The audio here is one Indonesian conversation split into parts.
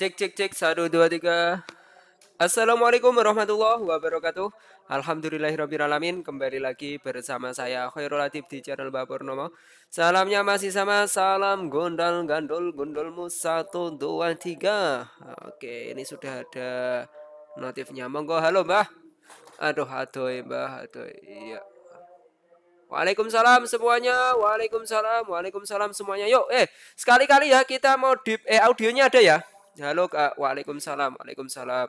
Cek cek cek satu dua tiga. Assalamualaikum warahmatullahi wabarakatuh. alhamdulillahirobbilalamin Kembali lagi bersama saya Khairul Latif di channel Bapurnomo Salamnya masih sama Salam gondol gandul gondolmu Satu dua tiga Oke ini sudah ada notifnya Monggo halo mbah Aduh adoi mbah adoi Iya Waalaikumsalam semuanya, waalaikumsalam, waalaikumsalam semuanya. Yuk, eh sekali-kali ya kita mau deep, eh audionya ada ya? Halo Kak. Waalaikumsalam. Waalaikumsalam.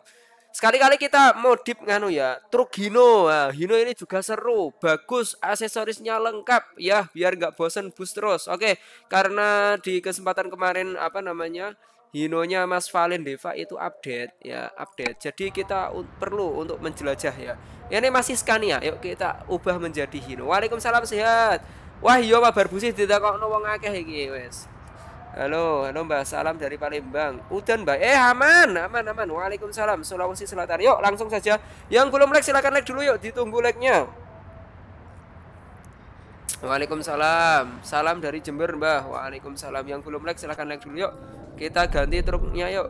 Sekali-kali kita modif nganu ya, truk Hino. Nah, Hino ini juga seru, bagus, aksesorisnya lengkap ya, biar nggak bosen bus terus. Oke, karena di kesempatan kemarin apa namanya? Hinonya Mas Valen Deva itu update ya, update. Jadi kita perlu untuk menjelajah ya. ya. Ini masih Scania, yuk kita ubah menjadi Hino. Waalaikumsalam sehat. Wah, yo iya, kabar busih ditakokno wong akeh iki wes. Halo, halo Mbak, salam dari Palembang. Udan Mbak, eh aman, aman, aman. Waalaikumsalam, Sulawesi Selatan. Yuk langsung saja. Yang belum like silahkan like dulu yuk, ditunggu like-nya. Waalaikumsalam, salam dari Jember Mbak. Waalaikumsalam, yang belum like silahkan like dulu yuk. Kita ganti truknya yuk.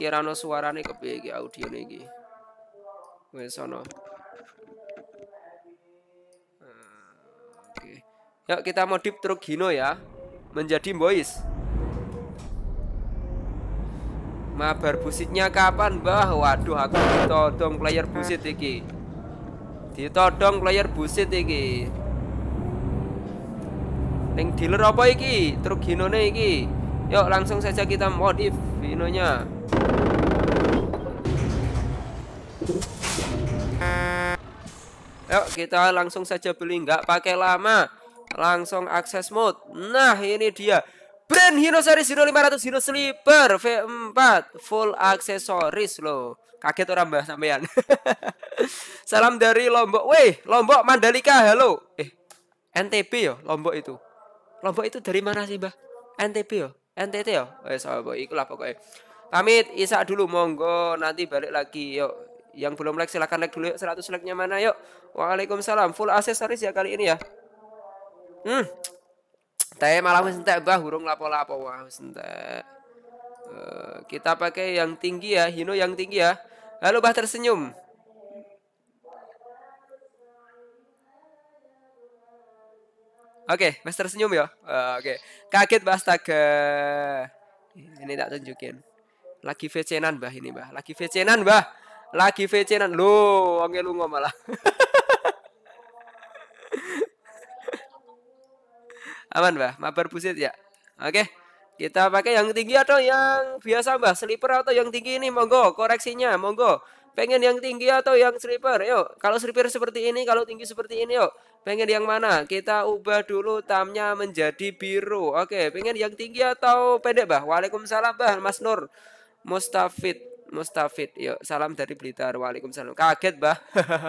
kira no suara nih kepik, audio nih Wis ana. Yuk kita modif truk Hino ya Menjadi Boys Mabar busitnya kapan bah? Waduh aku ditodong player busit iki Ditodong player busit iki Ini dealer apa iki? Truk Hino Hinone iki Yuk langsung saja kita modif Hino nya. Yuk kita langsung saja beli nggak pakai lama langsung akses mode. Nah, ini dia. Brand Hino Series Hino 500 Hino Sleeper V4 full aksesoris loh. Kaget orang mbah sampean. Salam dari Lombok. Weh, Lombok Mandalika. Halo. Eh, NTB yo ya, Lombok itu. Lombok itu dari mana sih, Mbah? NTB yo. Ya? NTT yo. Ya? Eh, sahabat, ikulah pokoknya. Pamit, Isa dulu monggo nanti balik lagi yuk. Yang belum like silahkan like dulu yuk 100 like-nya mana yuk. Waalaikumsalam. Full aksesoris ya kali ini ya. Hmm. Teh malah wis entek bah hurung lapo-lapo wah wis entek. Uh, kita pakai yang tinggi ya, Hino yang tinggi ya. Halo bah tersenyum. Oke, okay, master tersenyum ya. Uh, Oke. Okay. Kaget Mas ke Ini tak tunjukin. Lagi vecenan bah ini, bah Lagi vecenan bah Lagi vecenan. Loh, angin e lu malah. Aman, Mbah. Mabar busit ya. Oke. Kita pakai yang tinggi atau yang biasa, Mbah? Slipper atau yang tinggi ini monggo koreksinya, monggo. Pengen yang tinggi atau yang slipper? Yuk, kalau slipper seperti ini, kalau tinggi seperti ini, yuk. Pengen yang mana? Kita ubah dulu tamnya menjadi biru. Oke, pengen yang tinggi atau pendek, Bah? Waalaikumsalam, Bah. Mas Nur. Mustafid. Mustafid. Yuk, salam dari Blitar. Waalaikumsalam. Kaget, Bah.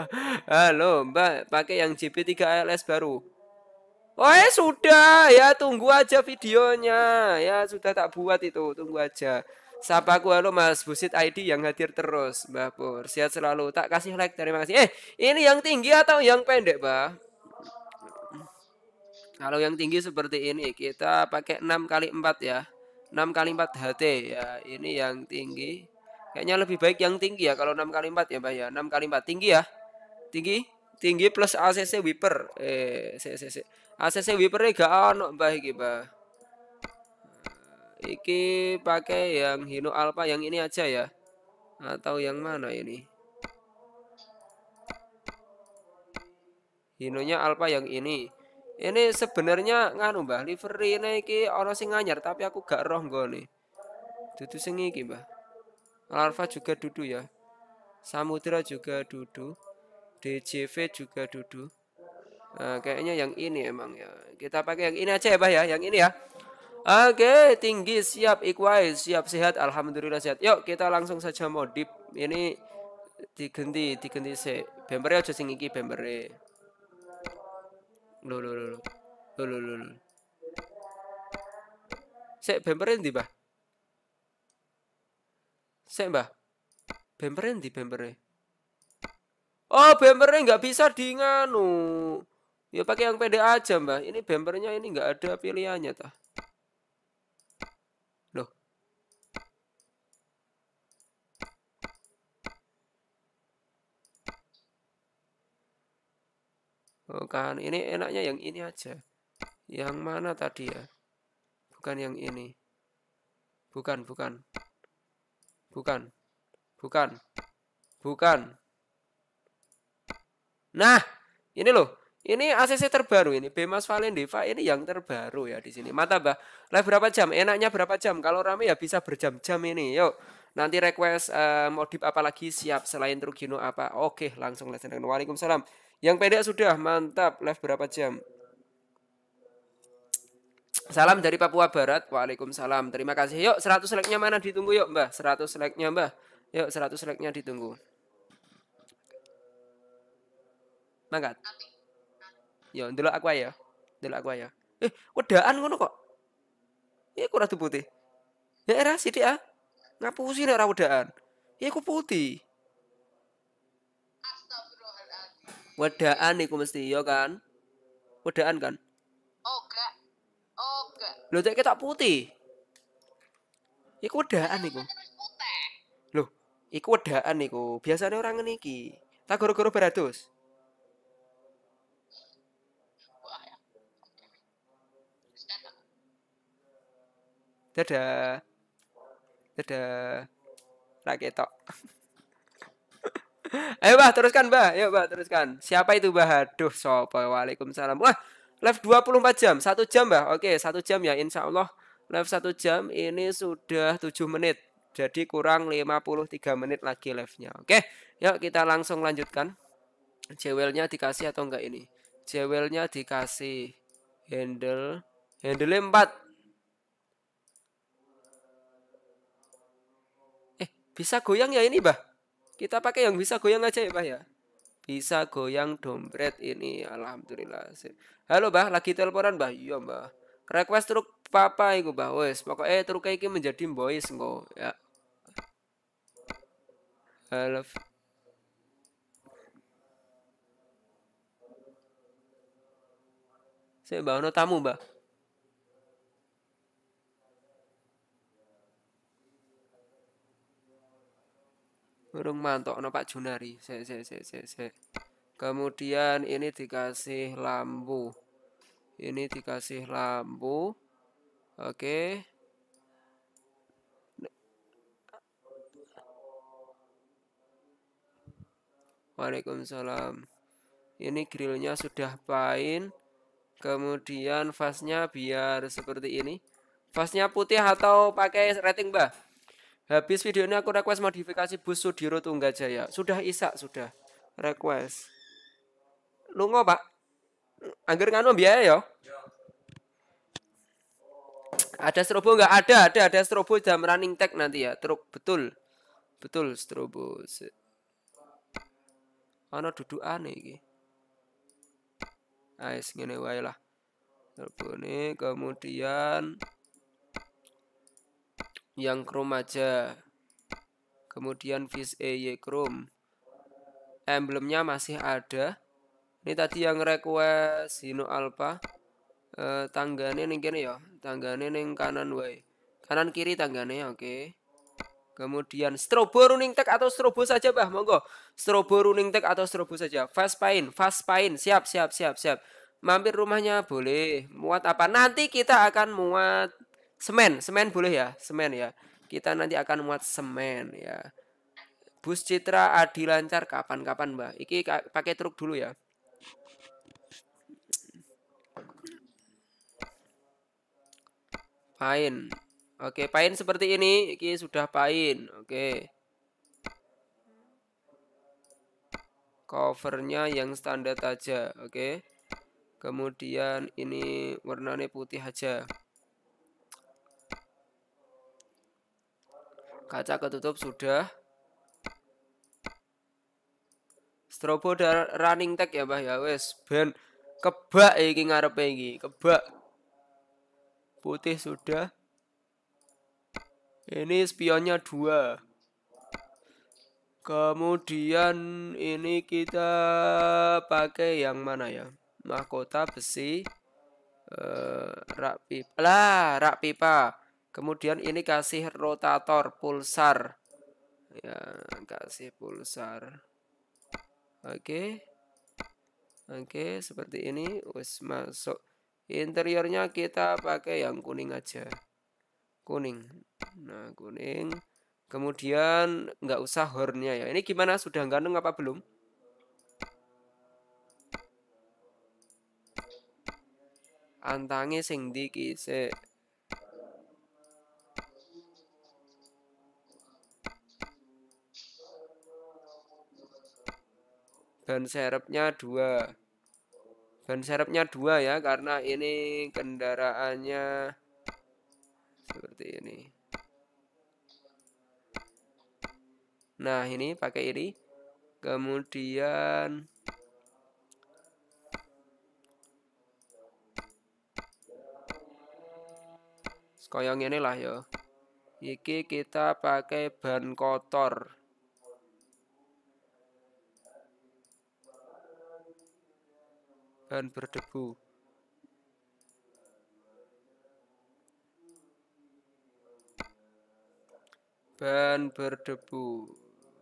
Halo, Mbak, pakai yang JP3LS baru. Oh ya sudah ya tunggu aja videonya ya sudah tak buat itu tunggu aja. aku halo Mas Busit ID yang hadir terus Mbah Pur sehat selalu tak kasih like terima kasih. Eh ini yang tinggi atau yang pendek Mbah? Kalau yang tinggi seperti ini kita pakai enam kali empat ya. enam kali 4 HT ya. Ini yang tinggi. Kayaknya lebih baik yang tinggi ya kalau enam kali empat ya, Mbak ya. enam kali empat tinggi ya. Tinggi, tinggi plus ACC wiper. Eh, CCC. ACC wiper gak ono mbah iki mbah eh, iki pakai yang Hino Alpha yang ini aja ya atau yang mana ini Hinonya Alpha yang ini ini sebenarnya nganu mbah livery ini iki ono sing nganyar tapi aku gak roh nih dudu sing iki mbah Alpha juga dudu ya Samudra juga dudu DJV juga dudu Nah, kayaknya yang ini emang ya. Kita pakai yang ini aja ya, bah ya, yang ini ya. Oke, okay, tinggi siap, ikwai, siap, sehat, alhamdulillah sehat. Yuk kita langsung saja modif. Ini diganti diganti se. Bembere aja sing iki bembere. lu lu lu lu lu lu Sek bembere ndi, bah Sek, Mbah. Bembere ndi bembere? Oh, bembere nggak bisa di nganu. Ya pakai yang pede aja mbak. Ini bempernya ini nggak ada pilihannya tah. Loh. Oh kan, ini enaknya yang ini aja. Yang mana tadi ya? Bukan yang ini. Bukan, bukan. Bukan. Bukan. Bukan. Nah, ini loh. Ini ACC terbaru ini, Bemas Valendeva ini yang terbaru ya di sini. Mata bah, live berapa jam? Enaknya berapa jam? Kalau rame ya bisa berjam-jam ini. Yuk, nanti request uh, modif apa lagi siap selain Trugino apa? Oke, langsung live dengan Waalaikumsalam. Yang pendek sudah, mantap. Live berapa jam? Salam dari Papua Barat. Waalaikumsalam. Terima kasih. Yuk, 100 like-nya mana ditunggu yuk, Mbah. 100 like-nya, Mbah. Yuk, 100 like-nya ditunggu. Mangkat. Yo dulu aku ayo. dulu aku ayo. Eh, wedaan ngono kok. Iya aku ratu putih. Ya era sithik ah. Ngapusi nek ora wedaan. Iya aku putih. Wedaan iku mesti yo ya kan. Wedaan kan? oke, oke. Oh, enggak. Oh, tak putih. Iku wedaan iku. Lho, iku wedaan iku. Biasanya orang niki, Tak goro-goro beratus. dadah dadah raketok ayo bah teruskan bah ayo bah teruskan siapa itu bah aduh sopo waalaikumsalam wah live 24 jam satu jam bah oke satu jam ya insya Allah live satu jam ini sudah 7 menit jadi kurang 53 menit lagi live-nya oke yuk kita langsung lanjutkan jewelnya dikasih atau enggak ini jewelnya dikasih handle handle 4 Bisa goyang ya ini, Bah? Kita pakai yang bisa goyang aja ya, Bah ya. Bisa goyang dompet ini. Alhamdulillah. Halo, Bah, lagi teleponan, Bah? Iya, Bah. Request truk papa iku, Bah. Wes, pokoknya truk ini menjadi boys ngo. ya. Halo. Saya bawa tamu, Bah. Burung mantok no Pak Junari. Se, se, se, se, se. Kemudian ini dikasih lampu. Ini dikasih lampu. Oke. Waalaikumsalam. Ini grillnya sudah pain. Kemudian vasnya biar seperti ini. Vasnya putih atau pakai rating bah? Habis video ini aku request modifikasi bus Sudiro Tunggajaya. Sudah isak sudah request. Lu ngo pak? Angger kanu biaya yo. Ya? Ada strobo nggak? Ada, ada, ada strobo jam running tag nanti ya. Truk betul, betul strobo. Ano duduk aneh iki. Ais ah, ngene wae lah. Strobo ini kemudian yang Chrome aja. Kemudian Vis EY Chrome. Emblemnya masih ada. Ini tadi yang request Hino Alpha. Eh, tanggane ning kene ya. Tanggane ning kanan wae. Kanan kiri tanggane, oke. Okay. Kemudian strobo running tag atau strobo saja, Bah. Monggo. Strobo running tag atau strobo saja. Fast pain, fast pain. Siap, siap, siap, siap. Mampir rumahnya boleh. Muat apa? Nanti kita akan muat semen semen boleh ya semen ya kita nanti akan muat semen ya bus Citra Adi lancar kapan-kapan mbak iki pakai truk dulu ya pain oke pain seperti ini iki sudah pain oke covernya yang standar aja oke kemudian ini warnanya putih aja Kaca ketutup sudah. Strobo dan running tag ya, bah ya. Wes ben kebak iki ngarep iki, kebak. Putih sudah. Ini spionnya dua. Kemudian ini kita pakai yang mana ya? Mahkota besi. Uh, rak pipa. Lah, rak pipa Kemudian ini kasih rotator pulsar. Ya, kasih pulsar. Oke. Oke, seperti ini us masuk. Interiornya kita pakai yang kuning aja. Kuning. Nah, kuning. Kemudian nggak usah hornnya ya. Ini gimana? Sudah neng, apa belum? Antangi sing di ban serepnya dua ban serepnya dua ya karena ini kendaraannya seperti ini nah ini pakai ini kemudian koyong ini lah yo iki kita pakai ban kotor dan berdebu. Ban berdebu.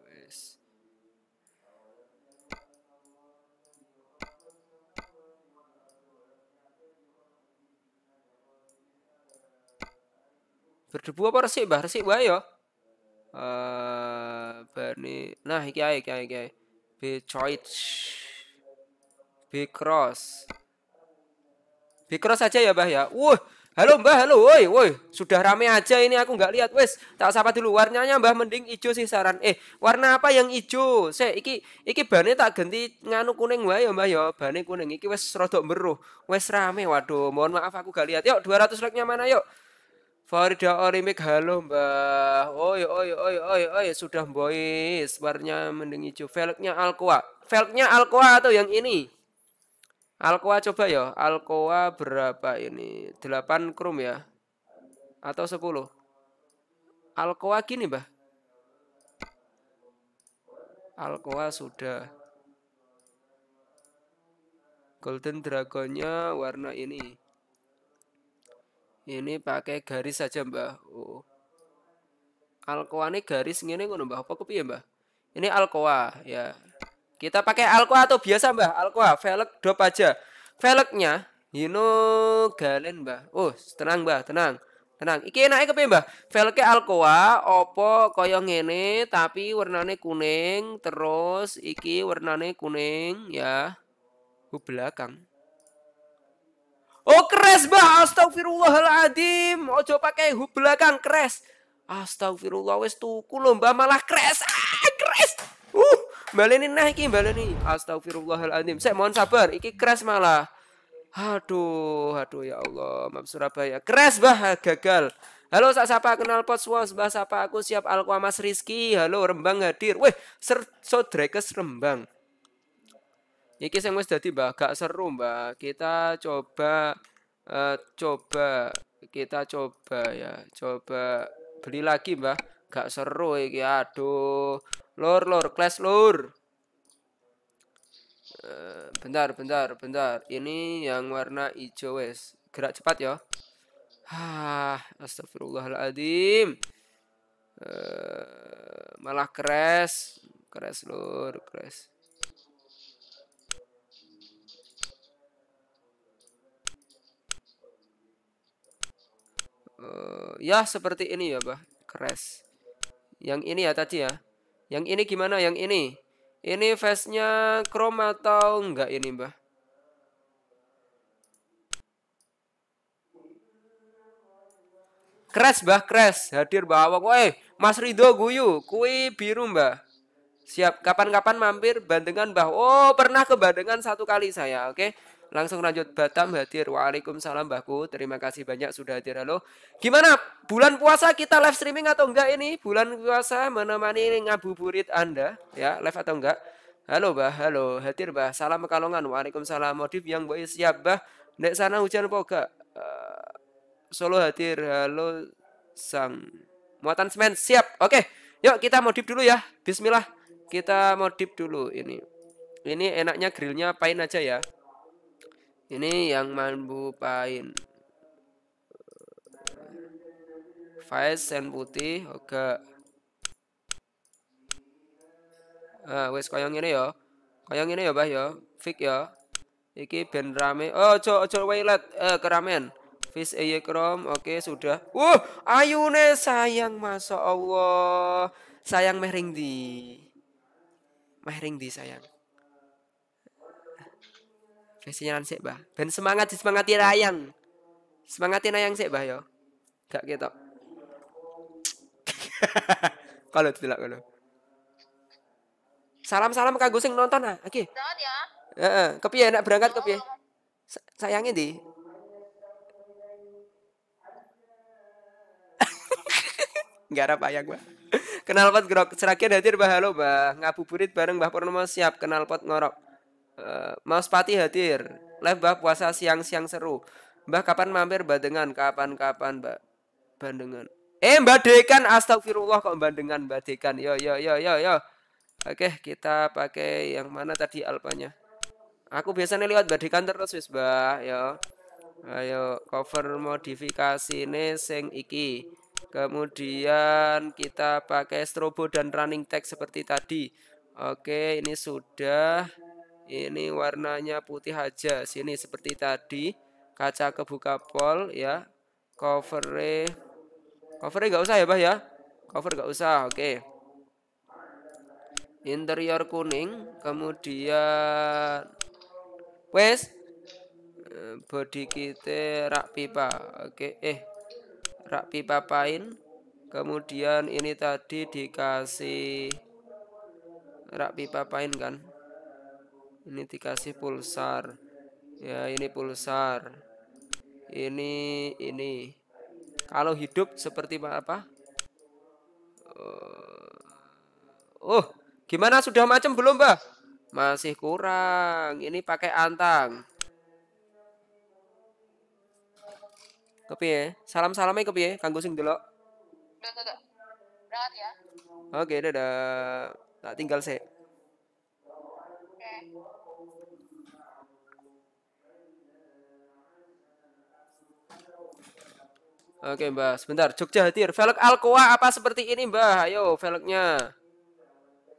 Yes. Berdebu apa resik, bah Resik wae ya. Eh, uh, bani. Nah, iki ae, iki ae, iki ae. choice. Bikros. Bikros aja ya, Mbah ya. Wuh, halo Mbah, halo woi, woi. Sudah rame aja ini aku nggak lihat. Wes, tak sapa dulu warnanya Mbah mending ijo sih saran. Eh, warna apa yang ijo? Se iki iki bane tak ganti nganu kuning wae ya, Mbah ya. Bane kuning iki wes rada meruh. Wes rame. Waduh, mohon maaf aku gak lihat. Yuk 200 like-nya mana yuk? Farida Orimik halo mbah Oi oi oi oi oi sudah boys warnanya mending hijau velgnya Alkoa velgnya Alkoa atau yang ini Alkoa coba ya, Alkoa berapa ini? 8 krum ya. Atau 10. Alkoa gini, Mbah. Alkoa sudah. Golden Dragonnya warna ini. Ini pakai garis saja, Mbah. Oh. Alkoa ini garis ngene ngono, Mbah. Apa kepiye, Mbah? Ini Alkoa ya. Kita pakai alkoa atau biasa mbah? Alkoa, velg drop aja. Velgnya you know galen mbah. Oh, tenang mbah, tenang. Tenang, iki naik ke mbah? Velgnya alkoa opo koyong ini, tapi warnane kuning, terus iki warnane kuning ya. Ku belakang. Oh keres bah astagfirullahaladzim Ojo pakai hub belakang keres Astagfirullah wes tuku malah keres ah, Keres baleni nah iki baleni astagfirullahaladzim saya mohon sabar iki keras malah aduh aduh ya Allah map Surabaya keras bah gagal Halo sak sapa kenal pot suwon sebah sapa aku siap mas Rizky. Halo Rembang hadir. Weh, ser drekes Rembang. Iki saya wis dadi Mbah gak seru Mbah. Kita coba uh, coba kita coba ya, coba beli lagi Mbah. Gak seru iki. Aduh. Lur, lur, kelas lur. Eh, bentar, bentar, bentar. Ini yang warna hijau wes. Gerak cepat ya. Hah, astagfirullahaladzim. Eh, malah crash. Crash lur, crash. uh, ya seperti ini ya bah crash yang ini ya tadi ya. Yang ini gimana? Yang ini. Ini face-nya chrome atau enggak ini, Mbah? Crash, Mbah, crash. Hadir Mbah Awang. Woi, Mas Rido guyu, kui biru, Mbah. Siap, kapan-kapan mampir Bandengan, Mbah. Oh, pernah ke Bandengan satu kali saya, oke? Okay? Langsung lanjut Batam hadir. Waalaikumsalam Mbahku. Terima kasih banyak sudah hadir. Halo. Gimana? Bulan puasa kita live streaming atau enggak ini? Bulan puasa menemani ngabuburit Anda ya, live atau enggak? Halo bah, halo. Hadir bah. Salam Kalongan. Waalaikumsalam. Modif yang boy siap ya, bah. Nek sana hujan poga Uh, eh, Solo hadir. Halo Sang. Muatan semen siap. Oke. Yuk kita modif dulu ya. Bismillah. Kita modif dulu ini. Ini enaknya grillnya pain aja ya ini yang manbu pain Faiz sen putih oke ah wes koyong ini yo, ya. koyong ini yo ya, bah yo, ya. fik yo, iki ben rame oh cok cok wailat eh keramen Fis krom oke sudah. uh ayune sayang masa Allah. Sayang meh di. Meh di sayang. Fesinan sik, Bah. Ben semangat disemangati Rayang. Semangatin Rayang sik, Bah yo. Gak gitu Kalau tidak kalau. Salam-salam kanggo sing nonton ah. Oke. Okay. ya. Heeh, kepiye nak berangkat kepiye? sayangnya di. Enggak harap ayang, gue Kenal pot grok, serakian hadir bah halo, Ngabuburit bareng Bah Purnomo siap kenal pot ngorok. Eh, Mas Pati hadir. Live bah puasa siang-siang seru. Mbah kapan mampir dengan Kapan-kapan, Mbak? Bandengan. Eh, Mbak Dekan, astagfirullah kok bandengan Mbak Dekan. Yo yo yo yo yo. Oke, kita pakai yang mana tadi alpanya? Aku biasanya lihat Mbak Dekan terus wis, Mbak, yo. Ayo cover modifikasi ini sing iki. Kemudian kita pakai strobo dan running tag seperti tadi. Oke, ini sudah ini warnanya putih aja sini seperti tadi kaca kebuka pol ya cover covernya nggak usah ya bah ya cover nggak usah oke okay. interior kuning kemudian wes eh, body kita rak pipa oke okay. eh rak pipa pain kemudian ini tadi dikasih rak pipa pain kan ini dikasih pulsar ya ini pulsar ini ini kalau hidup seperti apa eh, oh gimana sudah macam belum mbak masih kurang ini pakai antang ya salam salamnya kepiye kanggo sing dulu Oke, ya oke dadah tak tinggal sih Okay. Oke mbak, sebentar. Jogja hadir. Velg Alcoa apa seperti ini mbak? Ayo velgnya.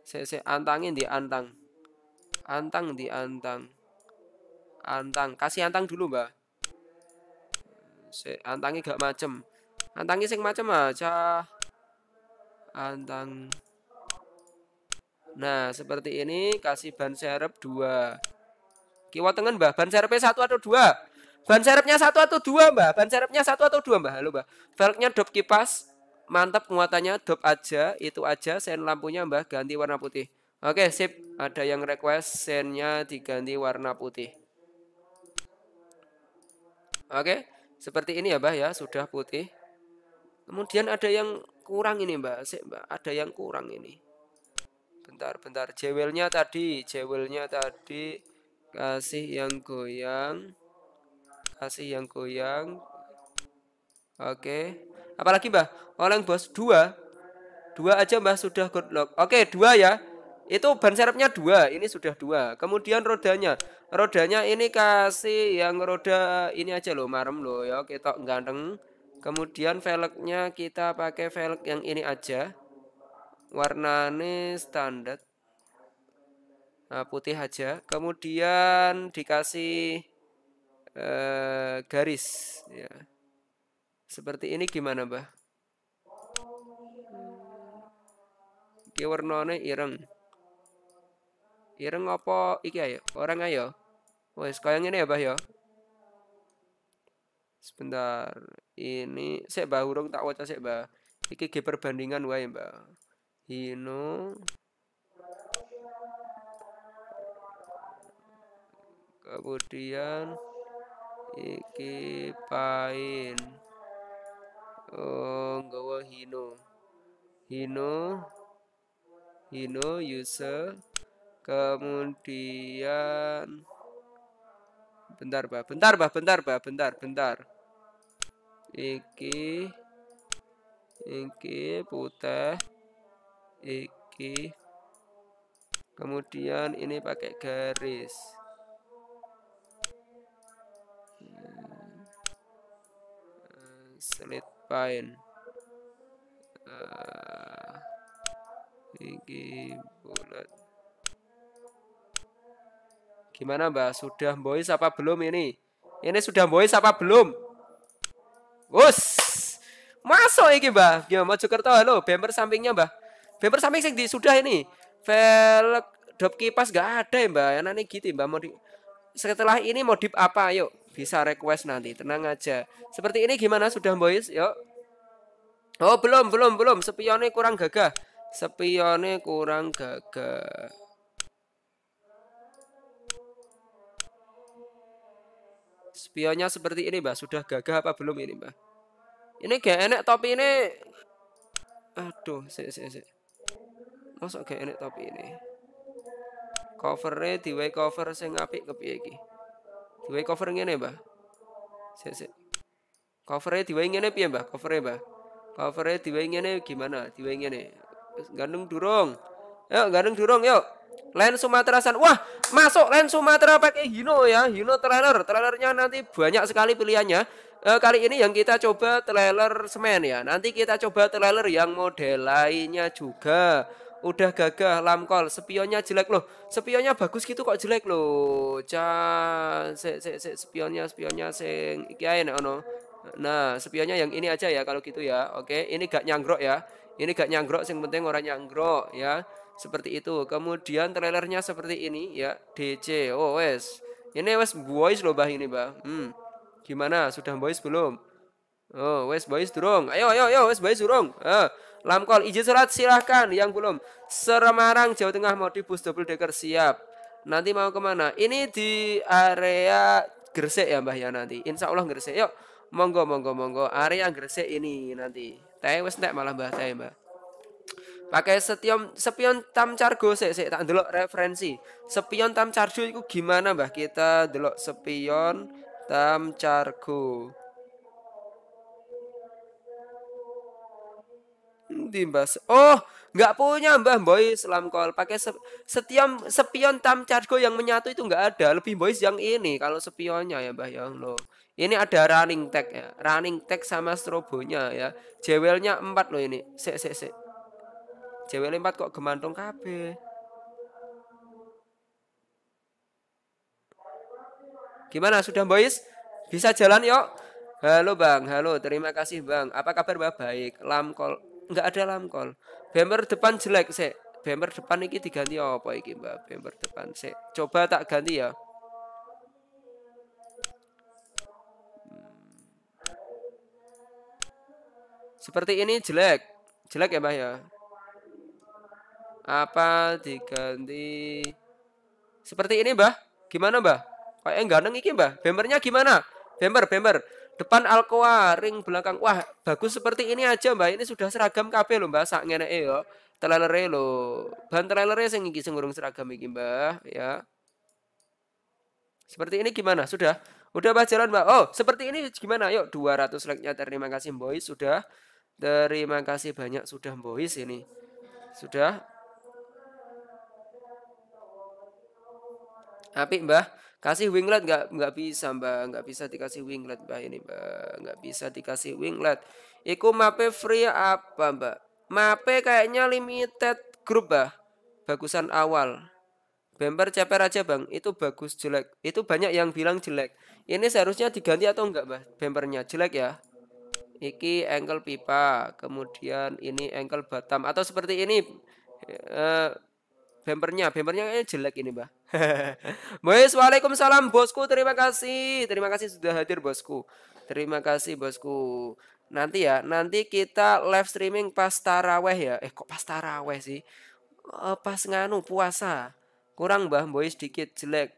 Saya, saya antangin di antang. Antang di antang. Antang. Kasih antang dulu mbak. Saya antangin gak macem. Antangin sing macem aja. Antang. Nah, seperti ini kasih ban serep dua Kiwa tengen Mbah, ban serepnya satu atau dua Ban serepnya satu atau dua Mbah? Ban serepnya satu atau dua Mbah? Halo, Mbah. Velgnya dop kipas, mantap muatannya dop aja, itu aja. Sen lampunya Mbah ganti warna putih. Oke, sip. Ada yang request sennya diganti warna putih. Oke, seperti ini ya, Mbah ya, sudah putih. Kemudian ada yang kurang ini, Mbak. Mbak, ada yang kurang ini bentar bentar jewelnya tadi jewelnya tadi kasih yang goyang kasih yang goyang oke apalagi mbah orang bos dua dua aja mbah sudah good luck oke dua ya itu ban serepnya dua ini sudah dua kemudian rodanya rodanya ini kasih yang roda ini aja loh marem loh ya kita ganteng kemudian velgnya kita pakai velg yang ini aja warnane standar nah, putih aja kemudian dikasih eh, garis ya seperti ini gimana mbah Ki warnane ireng ireng apa iki ayo orang ayo wes yang ini ya mbah ya sebentar ini saya bahurung urung tak wajah saya bah iki perbandingan wae mbah hino kemudian iki pain oh hino hino hino user kemudian bentar bah bentar bah bentar bah bentar bentar iki iki putih EG kemudian ini pakai garis hmm. eh, slide point uh, eh, ini bulat gimana mbak sudah boys apa belum ini ini sudah boys apa belum us masuk ini mbak Gimana mau tahu halo bemper sampingnya mbak Paper samping sing di sudah ini. Velg dop kipas gak ada ya mbak. Enak nih gitu ya, mbak. Mau di... Setelah ini mau dip apa? Yuk bisa request nanti. Tenang aja. Seperti ini gimana sudah boys? Yuk. Oh belum belum belum. Spionnya kurang gagah. Spionnya kurang gagah. Spionnya seperti ini mbak. Sudah gagah apa belum ini mbak? Ini gak enak topi ini. Aduh, sik sik sik masuk gak enek topi ini. Covernya diwai cover saya ngapik apik piye iki? Diwai cover ngene, Mbah. Sik sik. Covernya diwai ngene piye, Mbah? Covernya, Mbah. Covernya diwai ngene gimana? Diwai ngene. Gandeng durung. Yuk, gandeng durung yuk. Lain Sumatera San. Wah, masuk Lain Sumatera pakai Hino ya. Hino trailer. Trailernya nanti banyak sekali pilihannya. Uh, kali ini yang kita coba trailer semen ya. Nanti kita coba trailer yang model lainnya juga udah gagah lamkol spionnya jelek loh spionnya bagus gitu kok jelek loh ca se, se, se, spionnya spionnya sing iki ae ono nah spionnya yang ini aja ya kalau gitu ya oke ini gak nyanggrok ya ini gak nyanggrok sing penting orang nyanggrok ya seperti itu kemudian trailernya seperti ini ya DC oh wes ini wes boys loh bah ini bah hmm. gimana sudah boys belum Oh, wes boys durung. Ayo ayo ayo wes boys durung. Eh, lamkol izin surat silahkan yang belum. Semarang Jawa Tengah di bus double decker siap. Nanti mau kemana? Ini di area Gresik ya Mbah ya nanti. Insya Allah Gresik. Yuk, monggo monggo monggo area Gresik ini nanti. Teh wes nek malah Mbah teh Mbah pakai setiom sepion tam cargo sih sih tak delok referensi sepion tam cargo itu gimana mbah kita delok sepion tam cargo Di mbak Oh, nggak punya Mbah Boy selam kol. Pakai se setiap sepion tam cargo yang menyatu itu nggak ada. Lebih Boy yang ini kalau sepionnya ya Mbah yang lo. Ini ada running tag ya. Running tag sama strobonya ya. Jewelnya empat lo ini. se se se Jewel 4 kok gemantung kabeh. Gimana sudah boys? Bisa jalan yuk? Halo Bang, halo. Terima kasih Bang. Apa kabar Bang? Baik. Lam kol nggak ada lamkol bemper depan jelek sih bemper depan ini diganti apa iki mbak bemper depan sih coba tak ganti ya hmm. seperti ini jelek jelek ya mbak ya apa diganti seperti ini mbak gimana mbak kayak enggak neng iki mbak bempernya gimana bemper bemper depan Alkoa, ring belakang. Wah, bagus seperti ini aja, Mbak. Ini sudah seragam KB lho, Mbak. Sak ngeneke yo. Telelere lho. Bahan telelere sing iki sing urung seragam iki, Mbak, ya. Seperti ini gimana? Sudah? Udah Mbak jalan, Mbak. Oh, seperti ini gimana? Yuk, 200 like-nya. Terima kasih, Boys. Sudah. Terima kasih banyak sudah, Boys ini. Sudah. Apik, Mbak kasih winglet nggak nggak bisa mbak nggak bisa dikasih winglet mbak ini mbak nggak bisa dikasih winglet iku mape free apa mbak mape kayaknya limited grup bah bagusan awal bemper ceper aja bang itu bagus jelek itu banyak yang bilang jelek ini seharusnya diganti atau enggak mbak bempernya jelek ya iki angle pipa kemudian ini angle batam atau seperti ini eh, bempernya bempernya kayaknya jelek ini mbah Boys, waalaikumsalam bosku terima kasih terima kasih sudah hadir bosku terima kasih bosku nanti ya nanti kita live streaming pas taraweh ya eh kok pas taraweh sih uh, pas nganu puasa kurang mbah boys sedikit jelek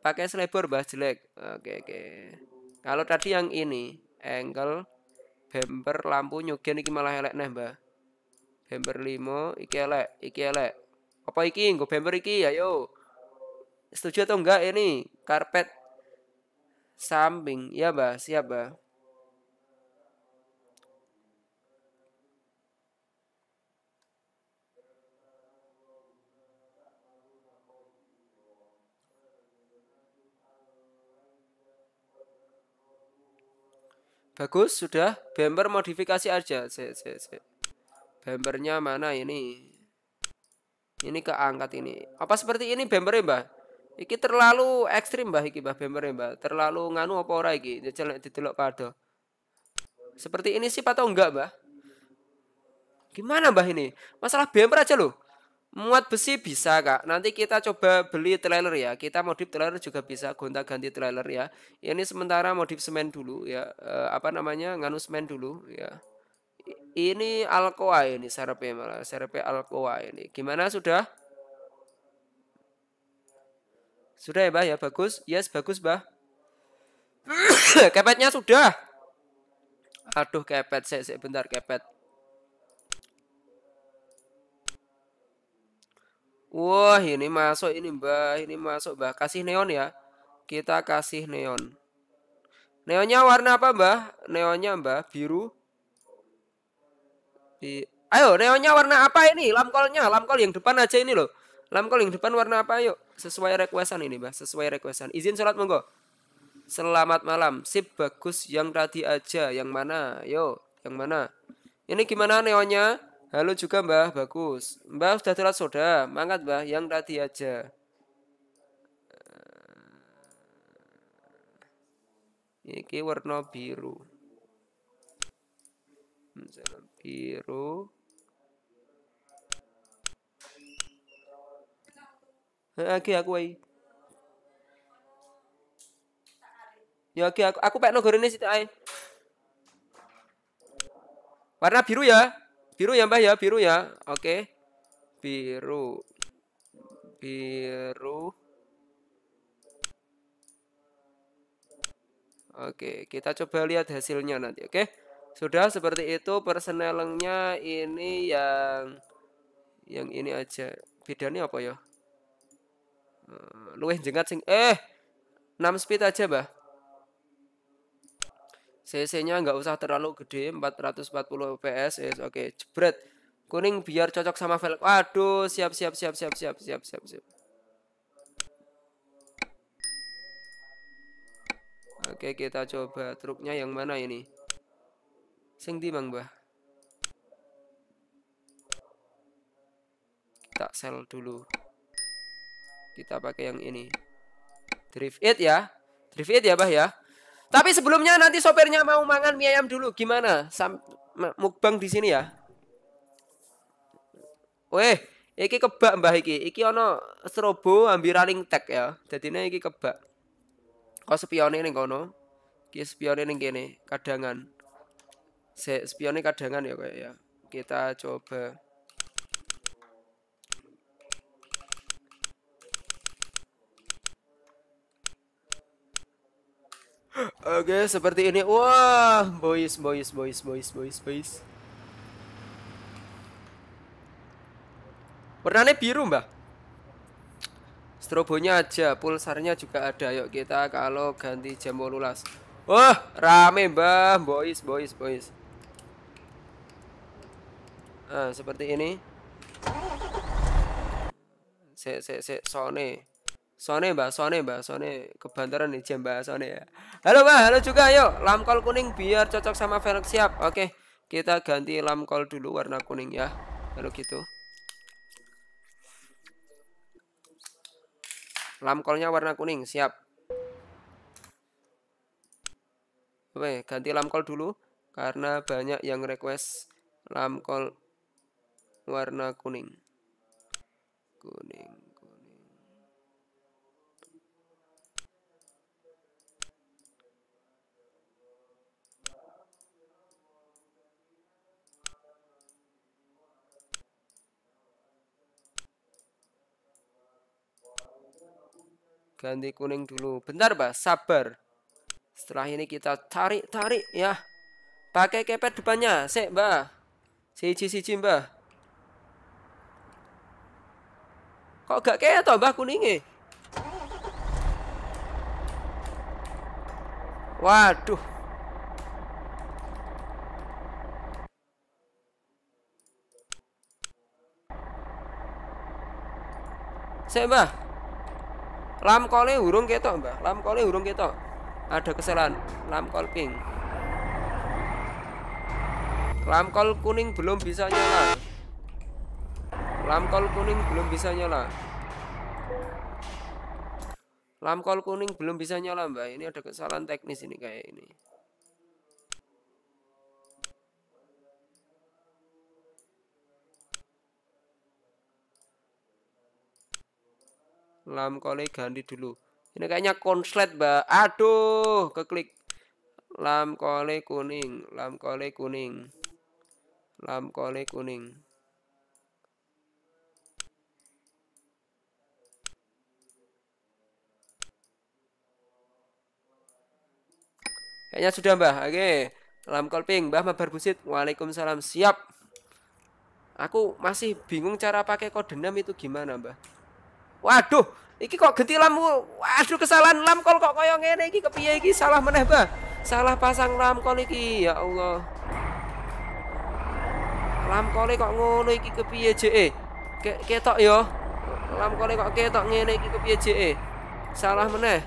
pakai selebor mbah jelek oke oke kalau tadi yang ini angle bemper lampu nyugen iki malah elek neh mbah bemper limo iki elek iki elek apa iki nggo bemper iki ayo ya, setuju atau enggak ini karpet samping ya mbak siap mbak Bagus, sudah bumper modifikasi aja. Se, se, se. Bumpernya mana ini? Ini keangkat ini. Apa seperti ini bempernya mbah? Iki terlalu ekstrim mbah iki mbah bempernya mbah. Terlalu nganu apa ora iki? Jelek didelok kado. Seperti ini sih atau enggak mbah? Gimana mbah ini? Masalah bemper aja loh. Muat besi bisa kak. Nanti kita coba beli trailer ya. Kita modif trailer juga bisa gonta ganti trailer ya. Ini sementara modif semen dulu ya. E, apa namanya nganu semen dulu ya. Ini alkoa ini serpe malah serpe alkoa ini. Gimana sudah? Sudah ya, Bah ya, bagus. Yes, bagus, Bah. kepetnya sudah. Aduh, kepet. Saya sebentar kepet. Wah, ini masuk ini Mbah, ini masuk Mbah. Kasih neon ya. Kita kasih neon. Neonnya warna apa Mbah? Neonnya Mbah biru di ayo reonya warna apa ini? Lamkolnya, lamkol yang depan aja ini loh. Lamkol yang depan warna apa yuk? Sesuai requestan ini, bah Sesuai requestan. Izin sholat monggo. Selamat malam. Sip bagus yang tadi aja. Yang mana? Yo, yang mana? Ini gimana neonya? Halo juga Mbah, bagus. Mbah sudah telat soda. mangat Mbah, yang tadi aja. ini warna biru. Hmm, biru eh, Oke aku wae. Ya oke aku aku pekno gorene sithik ae. Warna biru ya. Biru ya Mbah ya, biru ya. Oke. Biru. Biru. Oke, kita coba lihat hasilnya nanti, oke? Sudah seperti itu persenelengnya ini yang yang ini aja. Bedanya apa ya? Eh, luwih jengat sing eh 6 speed aja, bah CC-nya nggak usah terlalu gede 440 PS yes, oke okay. jebret kuning biar cocok sama velg waduh siap siap siap siap siap siap siap siap oke kita coba truknya yang mana ini Sing di Mang Mbah? Kita sel dulu. Kita pakai yang ini. Drift it ya. Drift it ya, Bah ya. Tapi sebelumnya nanti sopirnya mau mangan mie ayam dulu. Gimana? Sam mukbang di sini ya. Weh, iki kebak Mbah iki. Iki ono strobo ambil raling tag ya. Jadinya iki kebak. Kok spione ini kono? Iki spione ini gini kadangan spionnya kadangan ya kayak ya kita coba Oke, okay, seperti ini. Wah, boys, boys, boys, boys, boys, boys. Warnanya biru, Mbak. Strobonya aja, pulsarnya juga ada. Yuk kita kalau ganti jam 12. Wah, rame, Mbak. Boys, boys, boys nah, seperti ini se se se sone sone mbak sone mbak sone kebantaran nih jam mbak sone ya halo mbak halo juga ayo lamkol kuning biar cocok sama velg siap oke kita ganti lamkol dulu warna kuning ya kalau gitu lamkolnya warna kuning siap Oke, ganti lamkol dulu karena banyak yang request lamkol warna kuning. Kuning, kuning. Ganti kuning dulu. Bentar, Mbak. Sabar. Setelah ini kita tarik-tarik ya. Pakai kepet depannya. sih Mbak. Siji-siji, Mbak. Kok gak kayak tambah kuningnya? Waduh. Saya mbah. Lam kole urung ketok mbah. Lam kole urung ketok. Ada kesalahan. Lam kol pink. Lam kol kuning belum bisa nyala. Lamkol kuning belum bisa nyala. Lamkol kuning belum bisa nyala, Mbak. Ini ada kesalahan teknis ini kayak ini. Lam kole ganti dulu. Ini kayaknya konslet, Mbak. Aduh, keklik. Lam kole kuning, lam kole kuning. Lam kole kuning. Kayaknya sudah Mbah. Oke. Salam kolping. Mbah mabar busit. Waalaikumsalam. Siap. Aku masih bingung cara pakai kode 6 itu gimana Mbah. Waduh. Iki kok ganti lampu. Waduh kesalahan lam kol kok koyong ini. iki kepiye iki salah meneh Mbah. Salah pasang lam kol iki. Ya Allah. Lam kol e kok ngono iki kepiye JE? Ketok yo. Lam kol e kok ketok ngene iki kepiye JE? Salah meneh.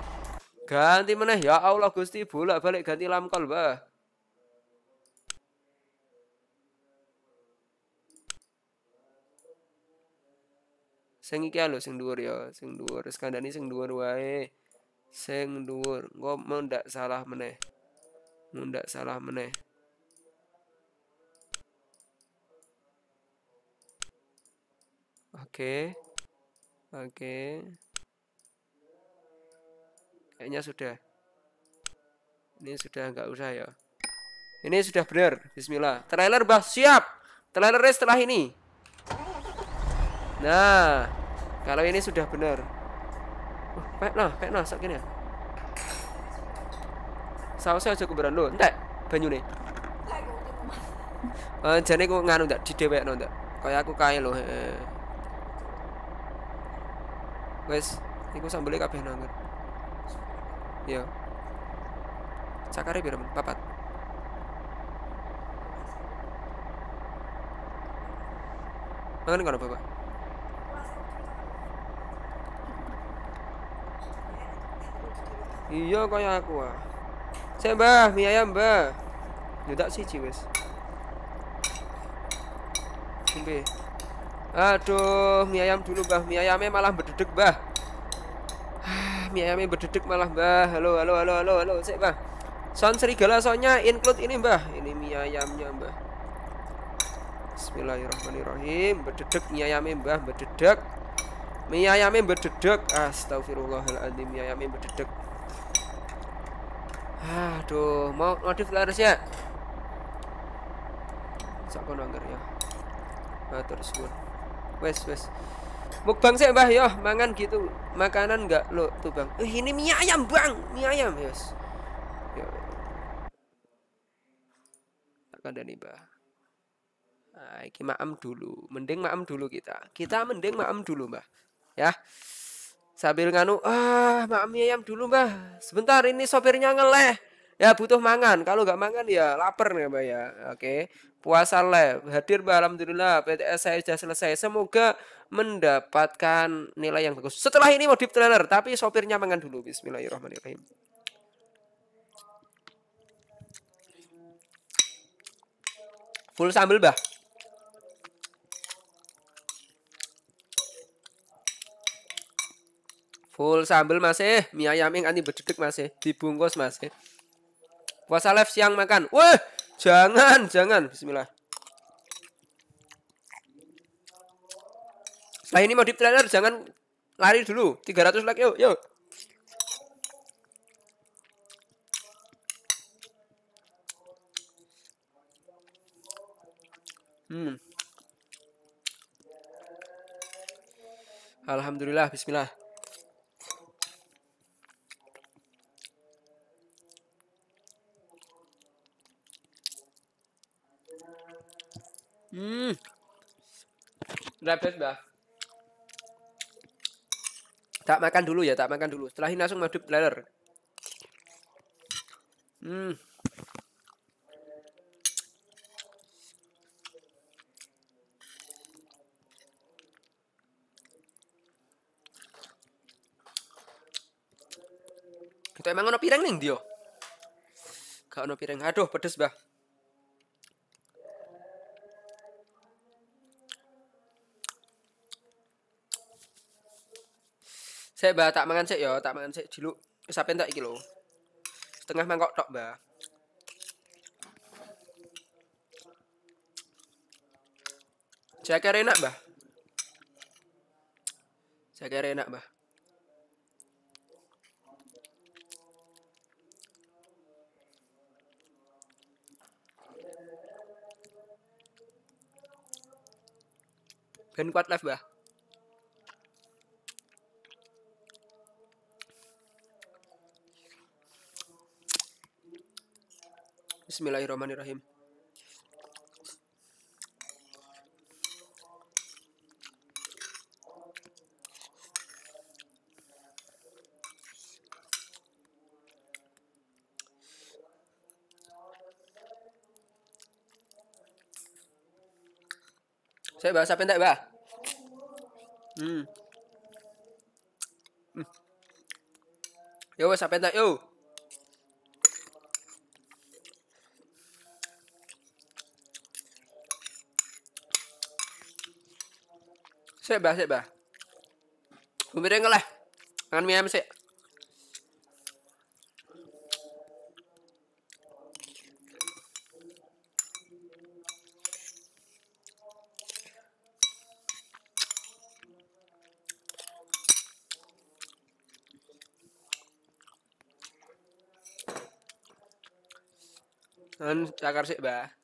Ganti meneh ya Allah Gusti bolak-balik ganti lam qalbah. Sing iki lho anu, sing dhuwur ya, sing dhuwur skandani sing dhuwur wae. Sing dhuwur, engko ndak salah meneh. Ndak salah meneh. Oke. Okay. Oke. Okay kayaknya sudah ini sudah nggak usah ya ini sudah benar Bismillah trailer bah siap Trailer setelah ini nah kalau ini sudah benar oh, pek nah pek nah ya sausnya aja kuburan lo entek banyu nih uh, eh, jadi aku nganu ndak? di dewek no ndak? kayak aku kaya loh wes Gue sambelnya kabeh nanggur Yo. Iya. Cakare ya biar Men? Papat. Mangan kono, Bapak. Iya kaya aku ah. Saya Mbah, mie ayam Mbah. Nyudak sih siji wis. Aduh, mie ayam dulu Mbah. Mie ayamnya malah berdedek Mbah ayam berdedek malah mbah halo halo halo halo halo sik mbah sound serigala soalnya include ini mbah ini mie ayamnya mbah Bismillahirrahmanirrahim berdedek mie ayamnya mbah berduduk mie ayamnya berduduk astagfirullahaladzim mie ayamnya berduduk aduh mau modif laris ya sak kono ya atur suwun wes wes mukbang sih mbah yo mangan gitu makanan enggak lo tuh bang eh, ini mie ayam bang mie ayam yos yo. akan dani bah nah, iki dulu mending maam dulu kita kita mending maam dulu mbah ya sambil nganu ah maam mie ayam dulu mbah sebentar ini sopirnya ngeleh ya butuh mangan kalau nggak mangan ya lapar nih mbak ya oke puasa live hadir mbak alhamdulillah PTS saya sudah selesai semoga mendapatkan nilai yang bagus setelah ini mau deep trailer tapi sopirnya mangan dulu Bismillahirrahmanirrahim full sambel bah full sambel masih mie ayam yang anti berdedek masih dibungkus masih Puasa live siang makan. Wah, jangan, jangan. Bismillah. Setelah ini mau deep trainer jangan lari dulu. 300 like yuk, yuk. Hmm. Alhamdulillah, bismillah. hmm, Rebet, bah Tak makan dulu ya, tak makan dulu. Setelah ini langsung madu blender Hmm. Itu emang ono piring nih dia? Gak ono piring Aduh, pedes, bah Saya bah tak mangan sih ya, tak mangan sik ciluk. Sampai tak iki lo Setengah mangkok tok, bah saya kira enak, saya kira enak, bah Ben kuat live, bah Bismillahirrahmanirrahim. Saya bahasa pendek, Bah. Hmm. hmm. Yo, bahasa pendek, yo. Sik, Mbah, sik, Mbah. Bumirnya ngeleh. Makan mie ayam sik. Dan cakar sih, Mbah.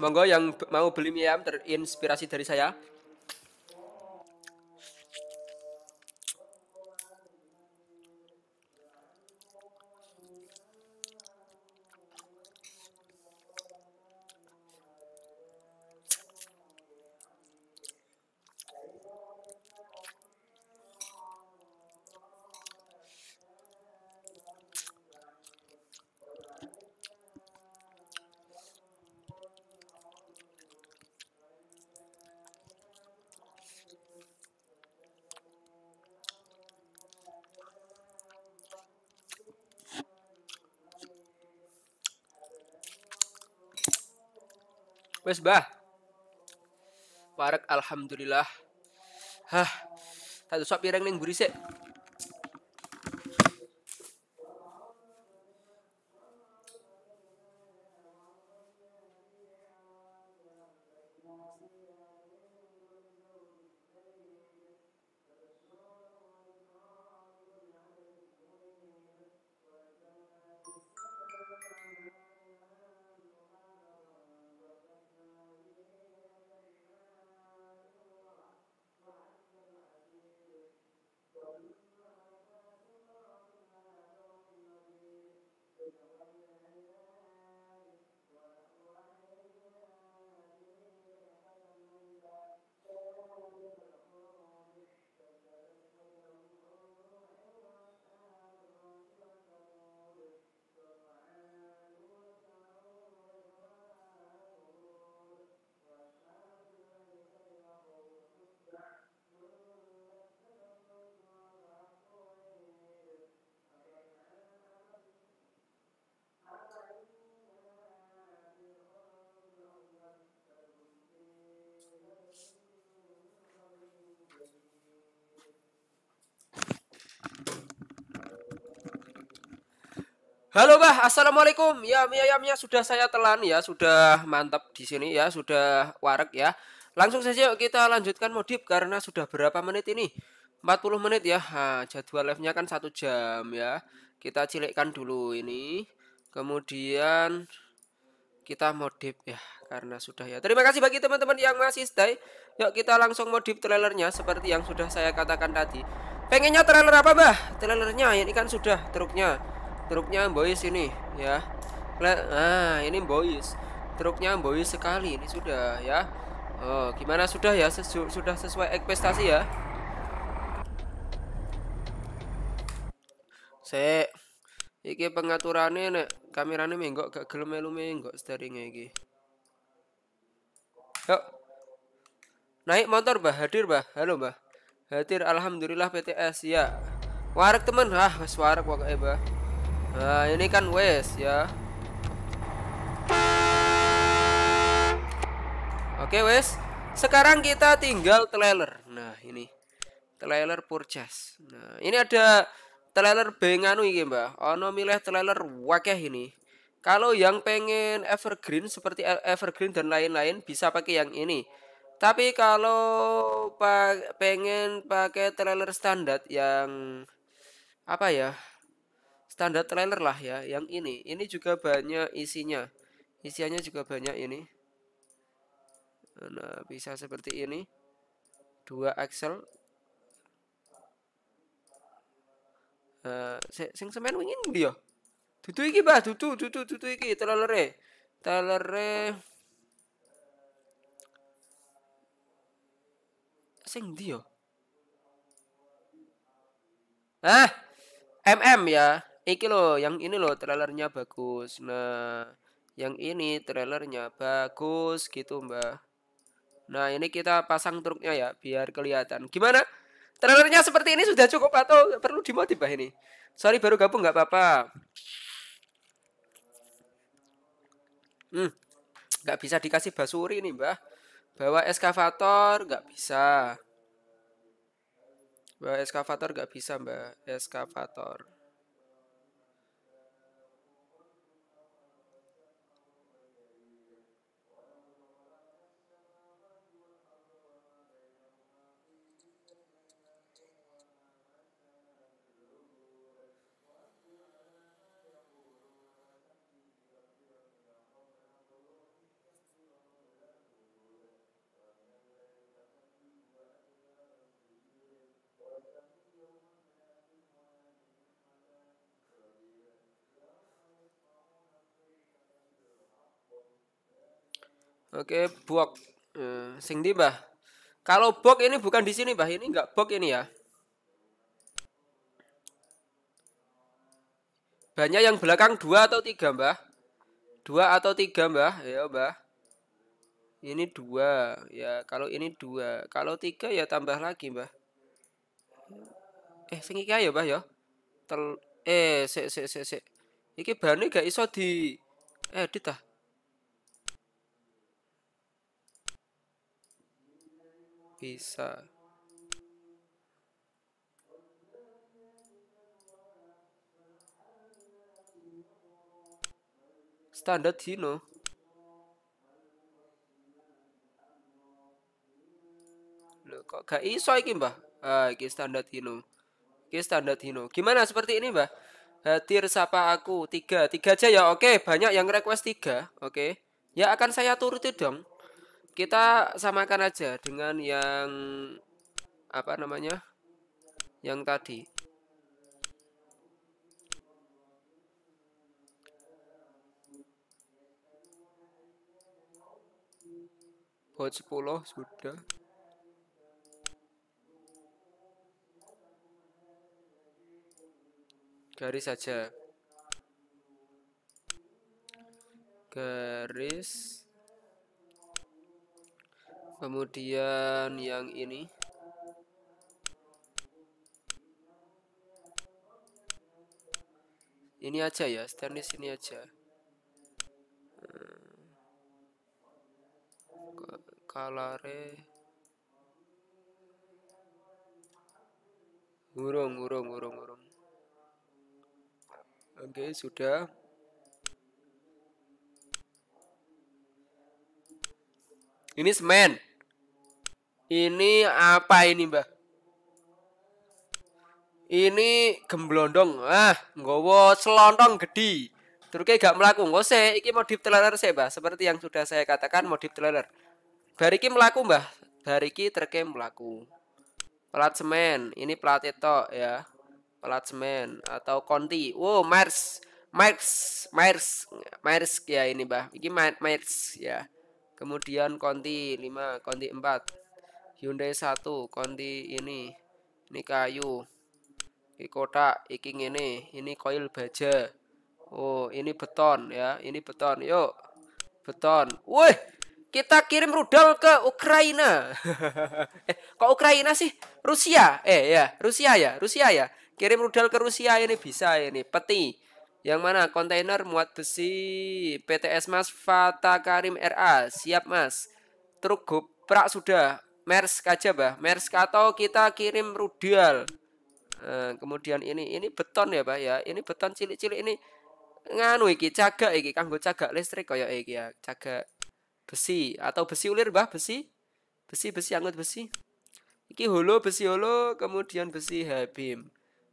Monggo yang mau beli mie ayam terinspirasi dari saya Wes bah. Parek alhamdulillah. Hah. Tak sop piring ning mburi Halo bah, Assalamualaikum. Ya, mie ayamnya ya, ya. sudah saya telan ya, sudah mantap di sini ya, sudah warak ya. Langsung saja kita lanjutkan modif karena sudah berapa menit ini? 40 menit ya. Ha, jadwal live-nya kan satu jam ya. Kita cilikkan dulu ini. Kemudian kita modif ya karena sudah ya. Terima kasih bagi teman-teman yang masih stay. Yuk kita langsung modif trailernya seperti yang sudah saya katakan tadi. Pengennya trailer apa, bah? Trailernya ini kan sudah truknya truknya boys ini ya nah ini boys truknya boys sekali ini sudah ya oh, gimana sudah ya sesu sudah sesuai ekspektasi ya se iki pengaturannya nek kamerane menggok gak gelem elu menggok steeringnya iki yuk naik motor bah hadir bah halo bah hadir alhamdulillah PTS ya warak teman ah suara warak pokoknya bah Nah, ini kan wes ya. Oke, wes. Sekarang kita tinggal trailer. Nah, ini trailer purchase. Nah, ini ada trailer benganu iki, oh Ono milih trailer wakeh ini. Kalau yang pengen evergreen seperti e- evergreen dan lain-lain bisa pakai yang ini. Tapi kalau pengen pakai trailer standar yang apa ya? standar trailer lah ya yang ini ini juga banyak isinya isiannya juga banyak ini nah bisa seperti ini dua axle Uh, sing semen ingin ya? dia tutu iki, bah tutu tutu tutu iki trailer trailer Telere sing dia ah MM ya. Eh, ya iki loh yang ini loh trailernya bagus nah yang ini trailernya bagus gitu mbak nah ini kita pasang truknya ya biar kelihatan gimana trailernya seperti ini sudah cukup atau perlu dimodif bah ini sorry baru gabung nggak apa-apa hmm nggak bisa dikasih basuri nih mbah bawa eskavator nggak bisa bawa eskavator nggak bisa mbah eskavator Oke, bok. Eh, sing di, bah. Kalau bok ini bukan di sini, bah Ini enggak bok ini ya. Banyak yang belakang dua atau tiga, Mbah? Dua atau tiga, Mbah? Ya, Mbah. Ini dua, ya. Kalau ini dua, kalau tiga ya tambah lagi, Mbah. Eh, sing kaya ayo, yo. Ya. Tel eh se se se sik. Iki bane gak iso di edit ah. bisa standar Dino Loh, kok gak iso iki mbah ah, iki standar Dino iki standar Dino gimana seperti ini mbah hadir sapa aku tiga tiga aja ya oke banyak yang request tiga oke ya akan saya turuti dong kita samakan aja dengan yang apa namanya yang tadi bot 10 sudah garis saja garis kemudian yang ini ini aja ya stainless ini aja hmm. kalare ngurung ngurung ngurung ngurung oke okay, sudah ini semen ini apa ini, Mbah? Ini gemblondong. Ah, nggawa selontong gede. Turki gak melaku. Ngose, iki modif trailer saya, Mbah. Seperti yang sudah saya katakan modif trailer. Bariki melaku, Mbah. Bariki terke melaku. Pelat semen, ini pelat itu ya. Pelat semen atau konti. Wow, Mars. Mars, Mars, Mars ya ini, Mbah. Iki Mars ya. Kemudian konti lima, konti empat. Hyundai 1 konti ini ini kayu ini kotak iki ini ini koil baja oh ini beton ya ini beton yuk beton woi kita kirim rudal ke Ukraina eh kok Ukraina sih Rusia eh ya Rusia ya Rusia ya kirim rudal ke Rusia ini bisa ini peti yang mana kontainer muat besi PTS Mas Fata Karim RA siap Mas truk goprak sudah mersk aja bah mersk atau kita kirim rudal nah, kemudian ini ini beton ya bah ya ini beton cilik-cilik ini nganu iki caga iki kanggo caga listrik kaya iki ya caga besi atau besi ulir bah besi besi besi anget besi iki holo besi holo kemudian besi habim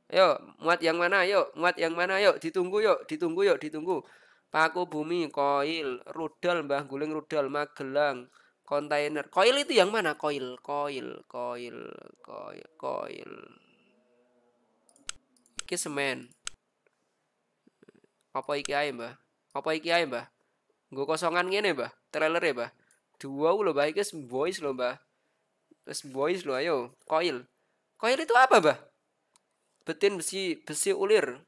Ayo, muat yang mana? Yuk, muat yang mana? Yuk, ditunggu yuk, ditunggu yuk, ditunggu. Paku bumi, koil, rudal, bah Guling rudal, Magelang kontainer koil itu yang mana koil koil koil koil koil iki semen apa iki ae mbah apa iki ae mbah gue kosongan gini mbah trailer ya mbah dua lo mbah iki boys lo mbah terus boys lo ayo koil koil itu apa mbah betin besi besi ulir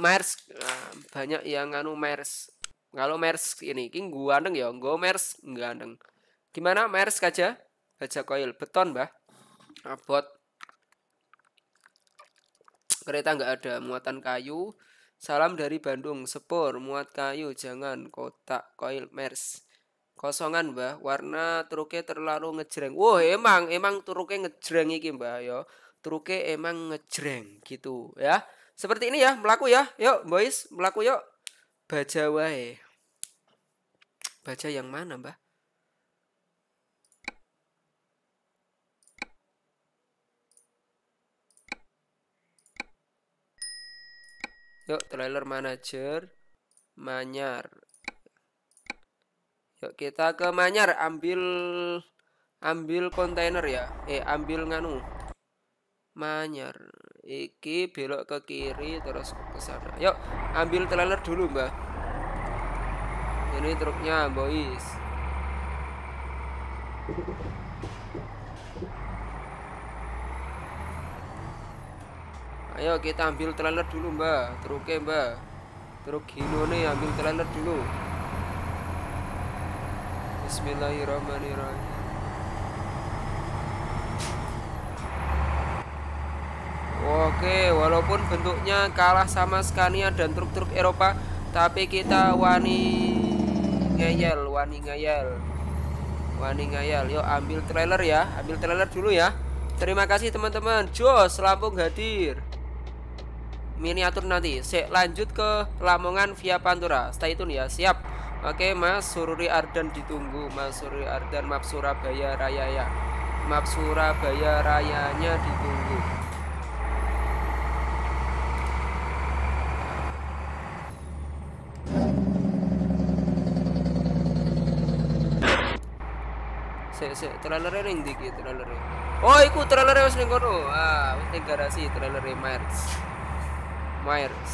mars, nah, banyak yang anu mars kalau Mers ini, king gua ya, gua Mers nggak Gimana Mers kaca? Kaca koil beton bah. Abot. Kereta nggak ada muatan kayu. Salam dari Bandung, sepur muat kayu jangan kotak koil Mers. Kosongan bah, warna truknya terlalu ngejreng. Wah emang emang truknya ngejreng iki mbah ya. Truknya emang ngejreng gitu ya. Seperti ini ya, melaku ya. Yuk boys, melaku yuk baca wae baca yang mana mbah Yuk, trailer manager Manyar. Yuk kita ke Manyar, ambil ambil kontainer ya. Eh, ambil nganu. Manyar iki belok ke kiri terus ke sana yuk ambil trailer dulu mbah ini truknya boys ayo kita ambil trailer dulu mbah truknya mbah truk hino nih ambil trailer dulu Bismillahirrahmanirrahim Oke, walaupun bentuknya kalah sama Scania dan truk-truk Eropa, tapi kita wani ngeyel, wani ngeyel. Wani ngeyel. Yuk ambil trailer ya, ambil trailer dulu ya. Terima kasih teman-teman. Jos Lampung hadir. Miniatur nanti. Sek lanjut ke Lamongan via Pantura. Stay tune ya. Siap. Oke, Mas Sururi Ardan ditunggu. Mas Sururi Ardan map Surabaya Raya ya. Map Surabaya Rayanya ditunggu. sih sih trailer ning di gitu trailer oh ikut trailer wis ning kono ah wis ning garasi trailer Myers Myers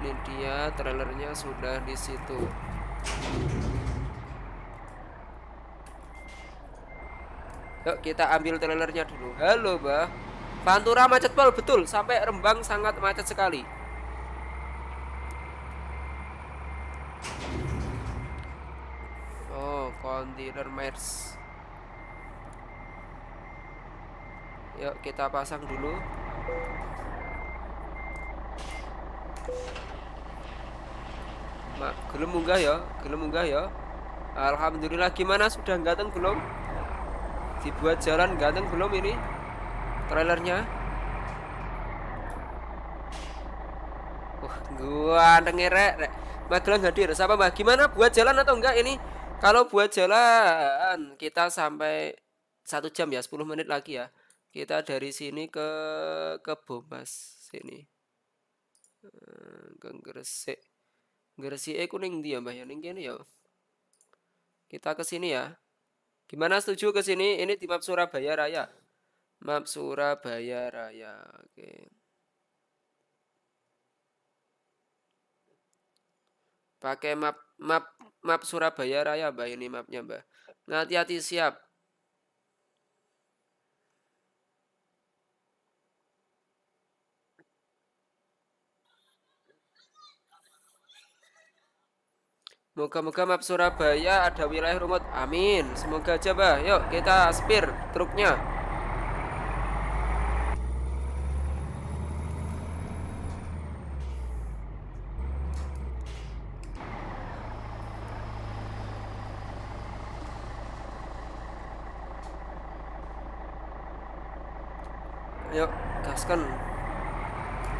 ini dia trailernya sudah di situ yuk kita ambil trailernya dulu halo bah Pantura macet pol betul sampai Rembang sangat macet sekali Elon Mers, yuk kita pasang dulu mak belum munggah ya belum munggah ya Alhamdulillah gimana sudah ganteng belum dibuat jalan ganteng belum ini trailernya wah gua ngerek, rek Magelang hadir siapa mbak gimana buat jalan atau enggak ini kalau buat jalan kita sampai satu jam ya 10 menit lagi ya. Kita dari sini ke ke Bomas sini. Eh, ke Gresik. Gresik eh kuning dia ya, Mbah ya ning kene ya. Kita ke sini ya. Gimana setuju ke sini? Ini di map Surabaya Raya. Map Surabaya Raya. Oke. Pakai map map map Surabaya Raya Mbak ini mapnya Mbak. Nah, hati-hati siap. Moga-moga map Surabaya ada wilayah rumput Amin. Semoga aja, Mbak. Yuk, kita spear truknya. Yuk, gaskan.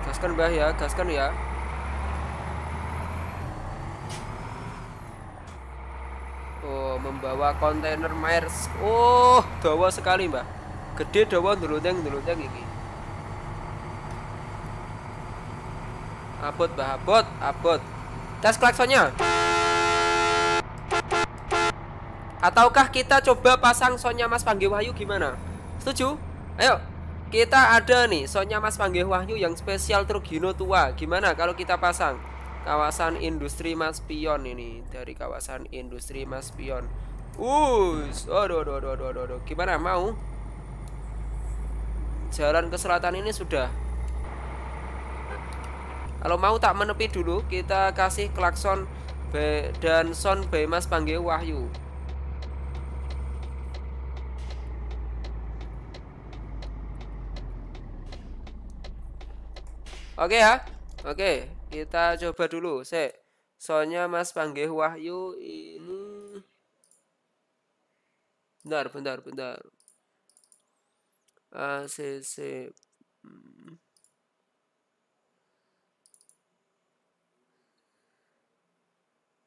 Gaskan Mbah ya, gaskan ya. Oh, membawa kontainer Myers. Oh, dawa sekali, Mbah. Gede dawa dulu nduluteng iki. Abot, bah abot, abot. Tes klaksonnya. Ataukah kita coba pasang sonya Mas Panggi Wahyu gimana? Setuju? Ayo. Kita ada nih soalnya Mas Panggih Wahyu yang spesial truk Trugino tua. Gimana kalau kita pasang kawasan industri Mas Pion ini dari kawasan industri Mas Pion. Us, aduh, aduh, aduh, aduh, aduh, aduh. Gimana mau? Jalan ke selatan ini sudah. Kalau mau tak menepi dulu, kita kasih klakson B dan son B Mas Panggih Wahyu. Oke ya. Oke, kita coba dulu. Se soalnya Mas Panggih Wahyu ini Bentar, bentar, bentar. ACC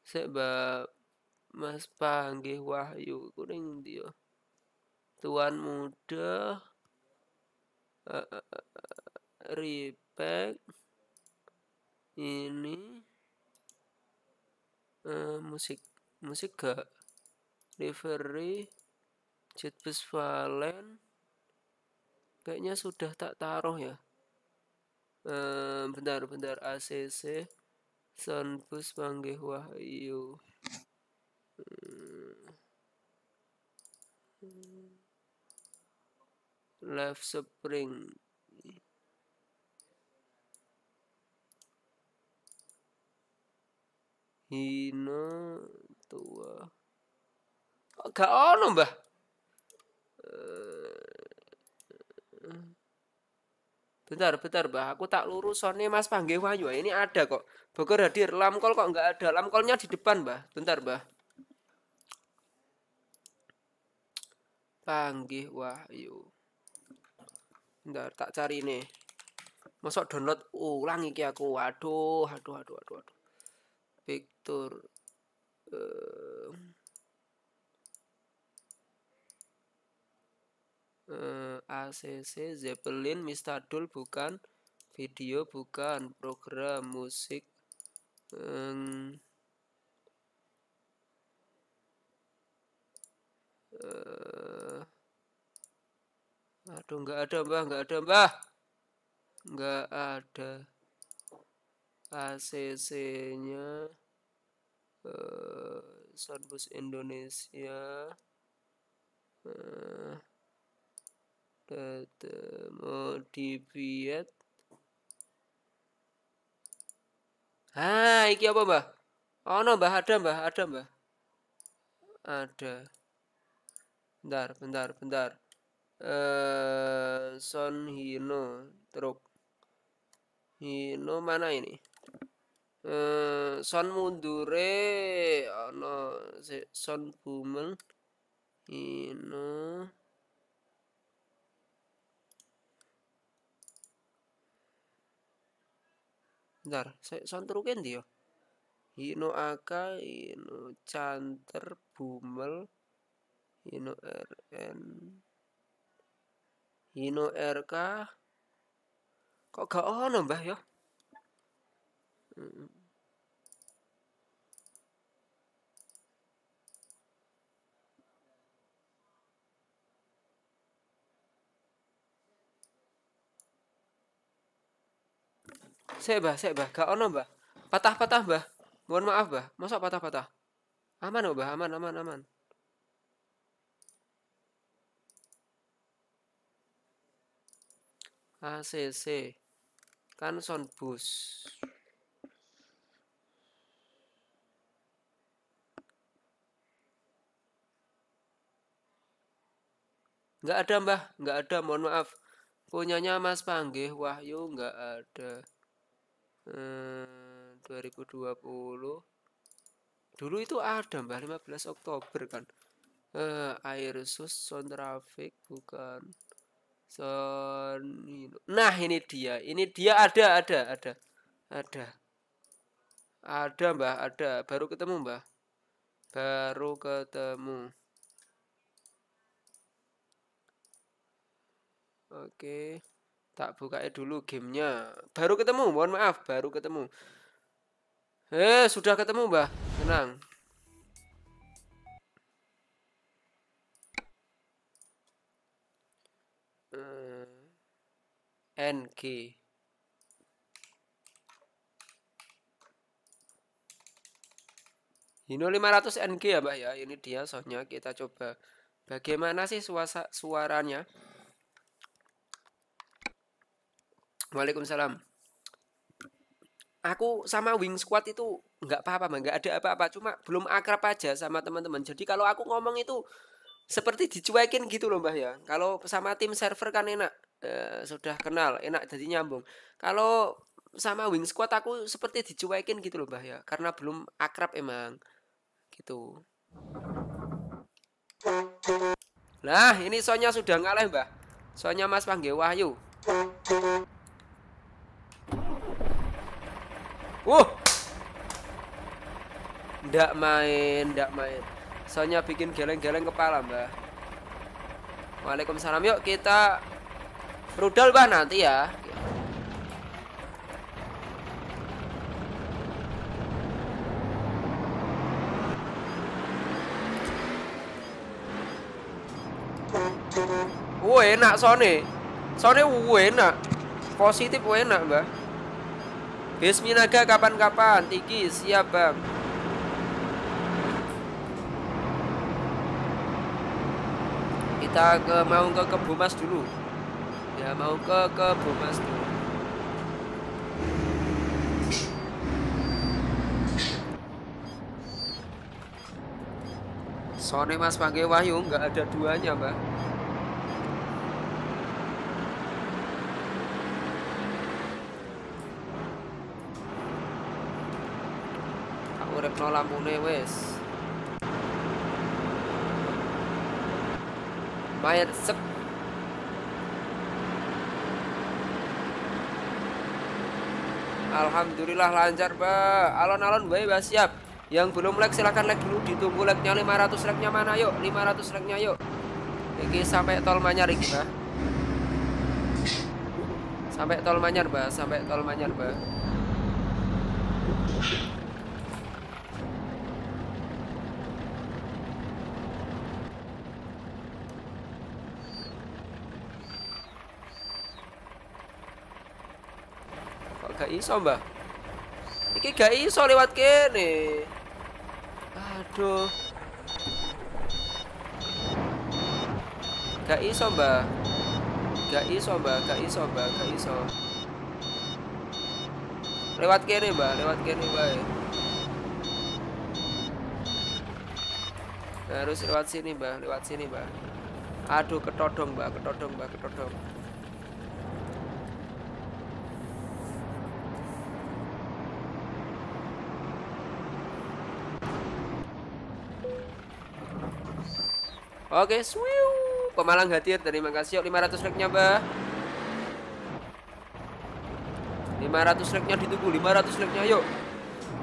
sebab Mas Panggih Wahyu kuning dia Tuan muda uh, eh, uh, eh, uh, eh, rib jpeg ini uh, musik musik gak livery jetbus valen kayaknya sudah tak taruh ya uh, bentar bentar ACC Soundbus Panggih Wahyu hmm. Left Spring Hina tua. Oh, gak ono, Mbah. Eh, bentar, bentar, Mbah. Aku tak lurus, lurusone Mas Panggih Wahyu. Ini ada kok. Bogor hadir. Lamkol kok nggak ada. Lamkolnya di depan, Mbah. Bentar, Mbah. Panggih Wahyu. Bentar, tak cari nih. Masuk download ulang iki aku. Waduh, aduh, aduh, aduh, aduh atur uh, eh, uh, eh, ACC Zeppelin Mistadul bukan video bukan program musik um, uh, aduh nggak ada mbah nggak ada mbah nggak ada ACC nya uh, Indonesia uh, ketemu di Viet iki apa mbah oh no mbah ada mbah ada mbah ada bentar bentar bentar eh uh, Son Hino truk Hino mana ini Eh, son mundure ana son bumel ino Bentar, son turu kendi dia, Hino Aka, Hino Canter, Bumel, Hino RN, Hino RK. Kok gak ono mbah yo? Saya bah, saya bah, gak ono bah. Patah-patah bah. Mohon maaf bah, masa patah-patah? Aman bah, aman aman aman. ACC kan sound boost Nggak ada mbah, nggak ada, mohon maaf. Punyanya Mas Panggih Wahyu nggak ada. Hmm, eh, 2020. Dulu itu ada mbah 15 Oktober kan. Eh, air sus sound traffic bukan. Sound... Nah ini dia, ini dia ada, ada, ada, ada, ada mbah, ada. Baru ketemu mbah, baru ketemu. Oke. Tak buka dulu gamenya. Baru ketemu, mohon maaf, baru ketemu. Eh, sudah ketemu, Mbah. Tenang. Eh, NG Hino 500 NG ya Mbak ya ini dia soalnya kita coba bagaimana sih suasa suaranya Waalaikumsalam. Aku sama Wing Squad itu nggak apa-apa, nggak ada apa-apa. Cuma belum akrab aja sama teman-teman. Jadi kalau aku ngomong itu seperti dicuekin gitu loh mbah ya. Kalau sama tim server kan enak, e, sudah kenal, enak jadi nyambung. Kalau sama Wing Squad aku seperti dicuekin gitu loh mbah ya, karena belum akrab emang gitu. Nah, ini Sonya sudah ngalah, Mbah. Sonya Mas Panggil Wahyu. Wuh. Ndak main, ndak main. Soalnya bikin geleng-geleng kepala, Mbah. Waalaikumsalam. Yuk kita rudal, Mbah, nanti ya. Wuh, enak Sony. Sony wuh, enak. Positif wuh, enak, Mbah. Bismillah kapan-kapan tinggi siap bang kita ke mau ke kebumas dulu ya mau ke kebumas dulu Sony Mas Panggil Wahyu nggak ada duanya mbak Lampu wes Mayat sep. Alhamdulillah lancar, Mbak. Alon-alon baik, bah siap. Yang belum like silahkan like dulu ditunggu like-nya 500 like-nya mana yuk? 500 like-nya yuk. Iki sampai tol Manyar iki, Mbak. Sampai tol Manyar, Mbak. Sampai tol Manyar, Mbak. gak iso mbah ini gak iso lewat kene aduh gak iso mbah gak iso mbah gak iso mbah gak iso lewat kene mbah lewat kene mbah harus lewat sini mbah lewat sini mbah aduh ketodong mbah ketodong mbah ketodong Oke, swiu. Pemalang hadir, terima kasih. Yuk, 500 reknya, Mbah. 500 reknya ditunggu, 500 reknya, yuk.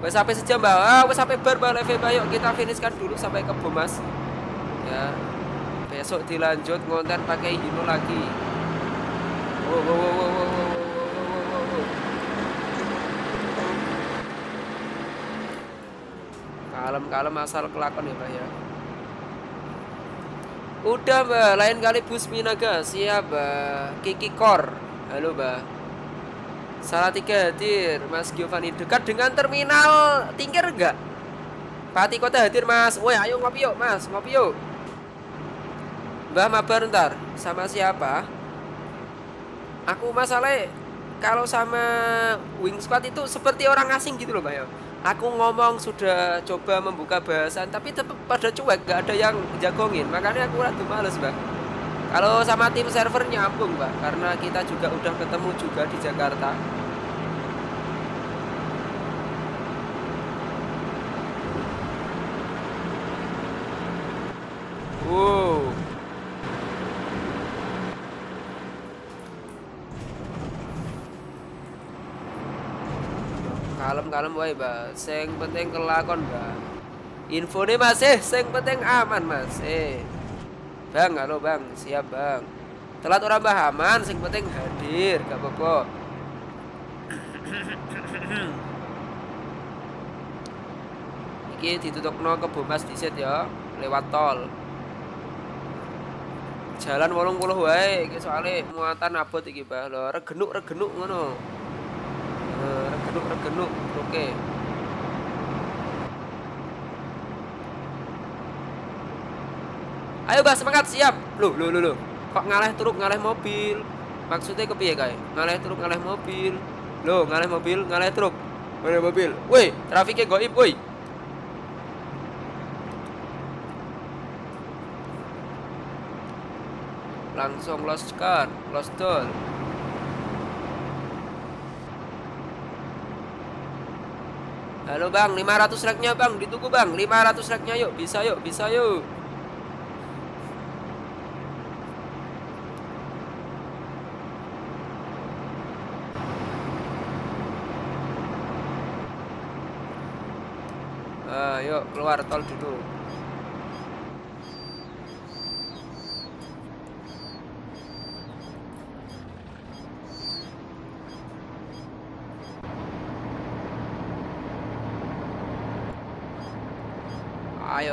Wes sampai sejam, Mbah. Ah, sampai bar, Mbah. Leve, Mbah. Yuk, kita finishkan dulu sampai ke Bomas. Ya. Besok dilanjut ngonten pakai Hino lagi. Wow, wow, wow, wow, wow, kalem-kalem asal kelakon ya Pak ya Udah mbak, lain kali bus Minaga Siap mbak Kiki Kor Halo mbak Salah tiga hadir Mas Giovanni Dekat dengan terminal Tingkir enggak? Pati kota hadir mas Woi ayo ngopi yuk mas Ngopi yuk Mbak mabar ntar Sama siapa? Aku masalah Kalau sama Wing Squad itu Seperti orang asing gitu loh mbak ya aku ngomong sudah coba membuka bahasan tapi tetap pada cuek gak ada yang jagongin makanya aku rada males mbak kalau sama tim server nyambung mbak karena kita juga udah ketemu juga di Jakarta Wow. Uh. wae, Mbak. Sing penting kelakon, Mbak. Infone Mas, eh sing penting aman, Mas. Eh. Bang, halo, Bang. Siap, Bang. Telat orang Mbah aman, sing penting hadir, gak apa-apa. Iki ditutupno ke di set ya, lewat tol. Jalan wolong puluh wae, iki soalnya muatan abot iki, Mbah. Lho, regenuk-regenuk ngono. Eh, regenuk-regenuk. Oke. Ayo bah semangat siap. Loh, loh, loh, loh. Kok ngalah truk, ngalah mobil? Maksudnya ya kae? Ngalah truk, ngalah mobil. Loh, ngalah mobil, ngalah truk. Mana mobil? Woi, trafiknya goib, woi. Langsung lost car, lost door. Halo bang, 500 reknya bang, ditunggu bang 500 reknya yuk, bisa yuk, bisa yuk Ayo ah, keluar tol dulu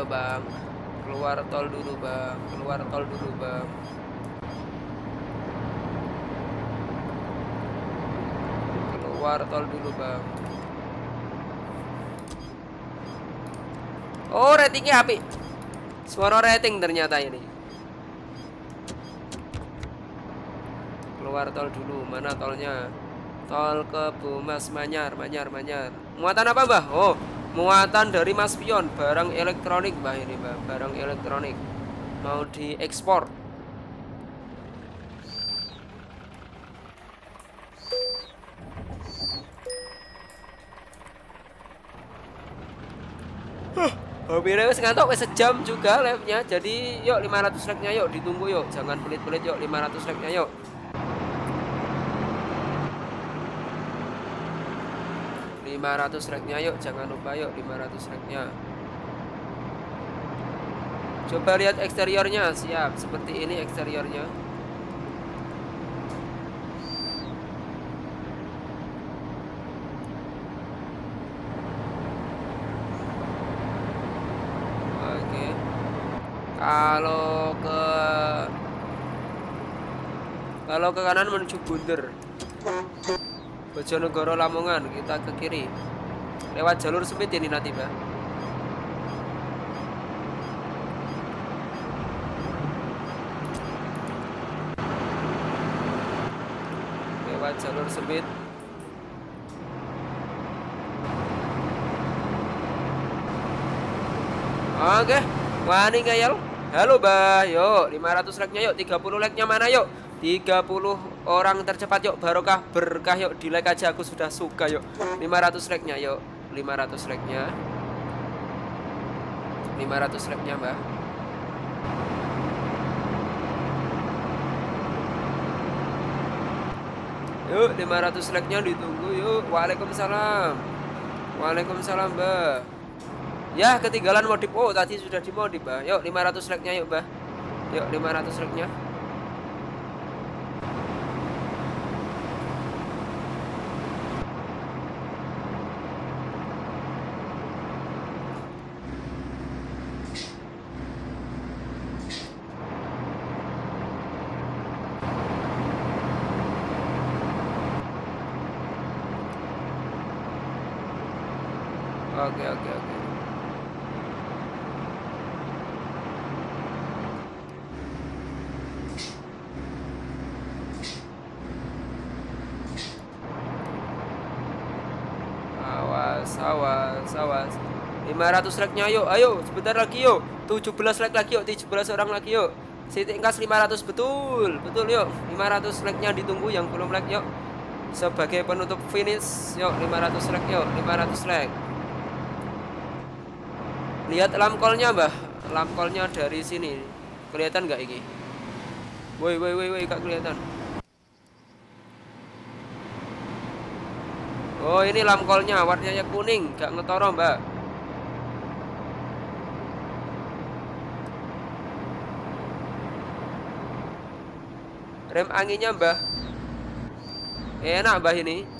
bang keluar tol dulu bang keluar tol dulu bang keluar tol dulu bang oh ratingnya api suara rating ternyata ini keluar tol dulu mana tolnya tol ke Bumas Manyar Manyar Manyar muatan apa mbah oh muatan dari Mas Pion barang elektronik Mbak ini Mbak barang elektronik mau diekspor Mobilnya wis ngantuk wis sejam juga live-nya. Jadi yuk 500 like-nya yuk ditunggu yuk. Jangan pelit-pelit yuk 500 like-nya yuk. 500 ranknya yuk jangan lupa yuk 500 ranknya coba lihat eksteriornya siap seperti ini eksteriornya oke kalau ke kalau ke kanan menuju bunder Bojonegoro Lamongan kita ke kiri lewat jalur sempit ini nanti mbak lewat jalur sempit Oke, wani ngayal. Halo, Mbah. Yuk, 500 like-nya yuk, 30 like-nya mana yuk? 30 orang tercepat yuk barokah berkah yuk di like aja aku sudah suka yuk 500 like nya yuk 500 like nya 500 like nya mbak yuk 500 like nya ditunggu yuk waalaikumsalam waalaikumsalam mbak ya ketinggalan modif oh tadi sudah dimodif mbak yuk 500 like nya yuk mbak yuk 500 like nya 100 like-nya yuk. Ayo, sebentar lagi yuk. 17 like lagi yuk, 17 orang lagi yuk. Siti Engkas 500 betul. Betul yuk. 500 like-nya ditunggu yang belum like yuk. Sebagai penutup finish yuk 500 like yuk, 500 like. Lihat lamkolnya, Mbah. Lamkolnya dari sini. Kelihatan nggak ini? Woi, woi, woi, woi, nggak kelihatan. Oh ini lamkolnya warnanya kuning gak ngetorong mbak Rem anginnya mbah. Enak mbah ini.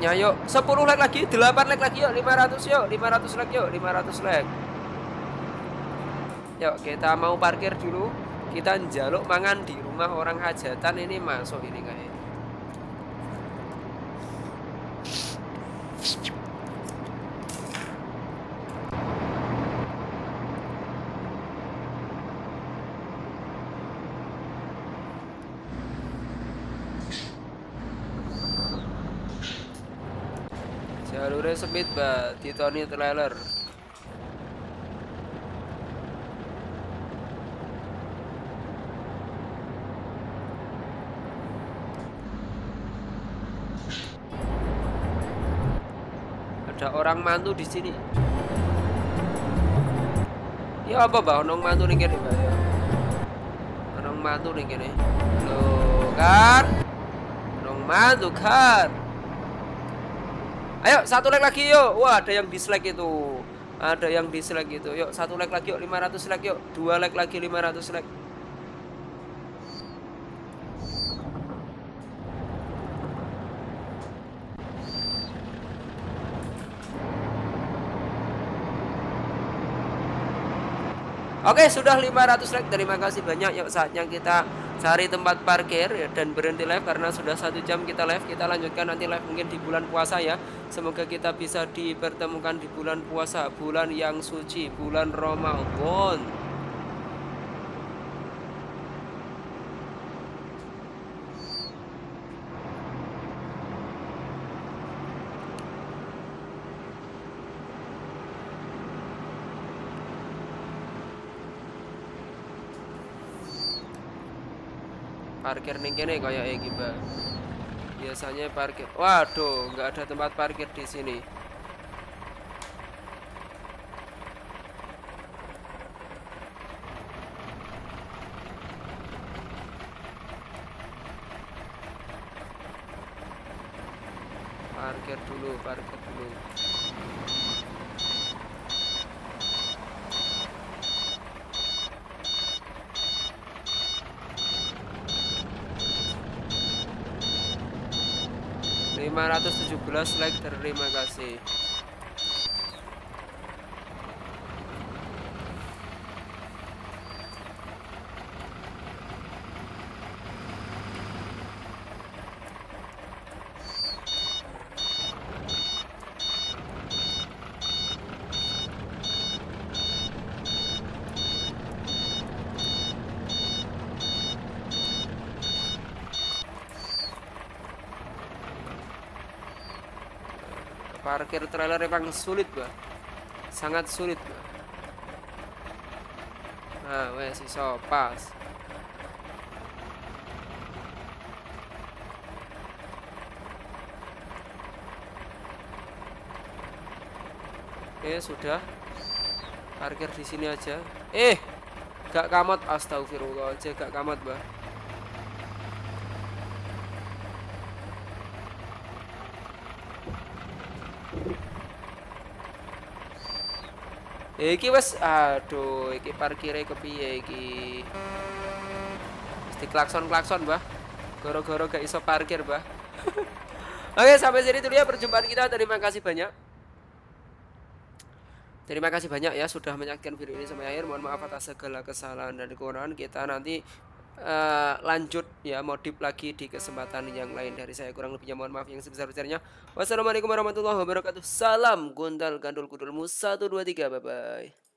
like-nya yuk 10 like lagi 8 like lagi yuk 500 yuk 500 like yuk 500 like yuk kita mau parkir dulu kita njaluk mangan di rumah orang hajatan ini masuk ini guys Smith by Tony trailer Ada orang mantu di sini. Ya apa bah, orang mantu nih kene, ya. Orang mantu nih kene. Lo kan? Orang mantu kan. Ayo satu like lagi yuk. Wah, ada yang dislike itu. Ada yang dislike itu. Yuk, satu like lagi yuk 500 like yuk. Dua like lagi 500 like. Oke, sudah 500 like. Terima kasih banyak. Yuk saatnya kita cari tempat parkir ya, dan berhenti live karena sudah satu jam kita live kita lanjutkan nanti live mungkin di bulan puasa ya semoga kita bisa dipertemukan di bulan puasa bulan yang suci bulan Ramadan parkir nih gini kayak e iki biasanya parkir waduh nggak ada tempat parkir di sini Just like terima kasih. akhir trailer emang sulit gua sangat sulit gua nah wes so pas Oke eh, sudah parkir di sini aja eh gak kamat astagfirullah aja gak kamat bah iki wes aduh iki iki kepiye iki mesti klakson klakson bah goro-goro gak iso parkir bah oke sampai sini dulu ya perjumpaan kita terima kasih banyak Terima kasih banyak ya sudah menyaksikan video ini sampai akhir. Mohon maaf atas segala kesalahan dan kekurangan. Kita nanti Eh, lanjut ya modif lagi di kesempatan yang lain dari saya kurang lebihnya mohon maaf yang sebesar-besarnya wassalamualaikum warahmatullahi wabarakatuh salam guntal gandul kudulmu 123 bye bye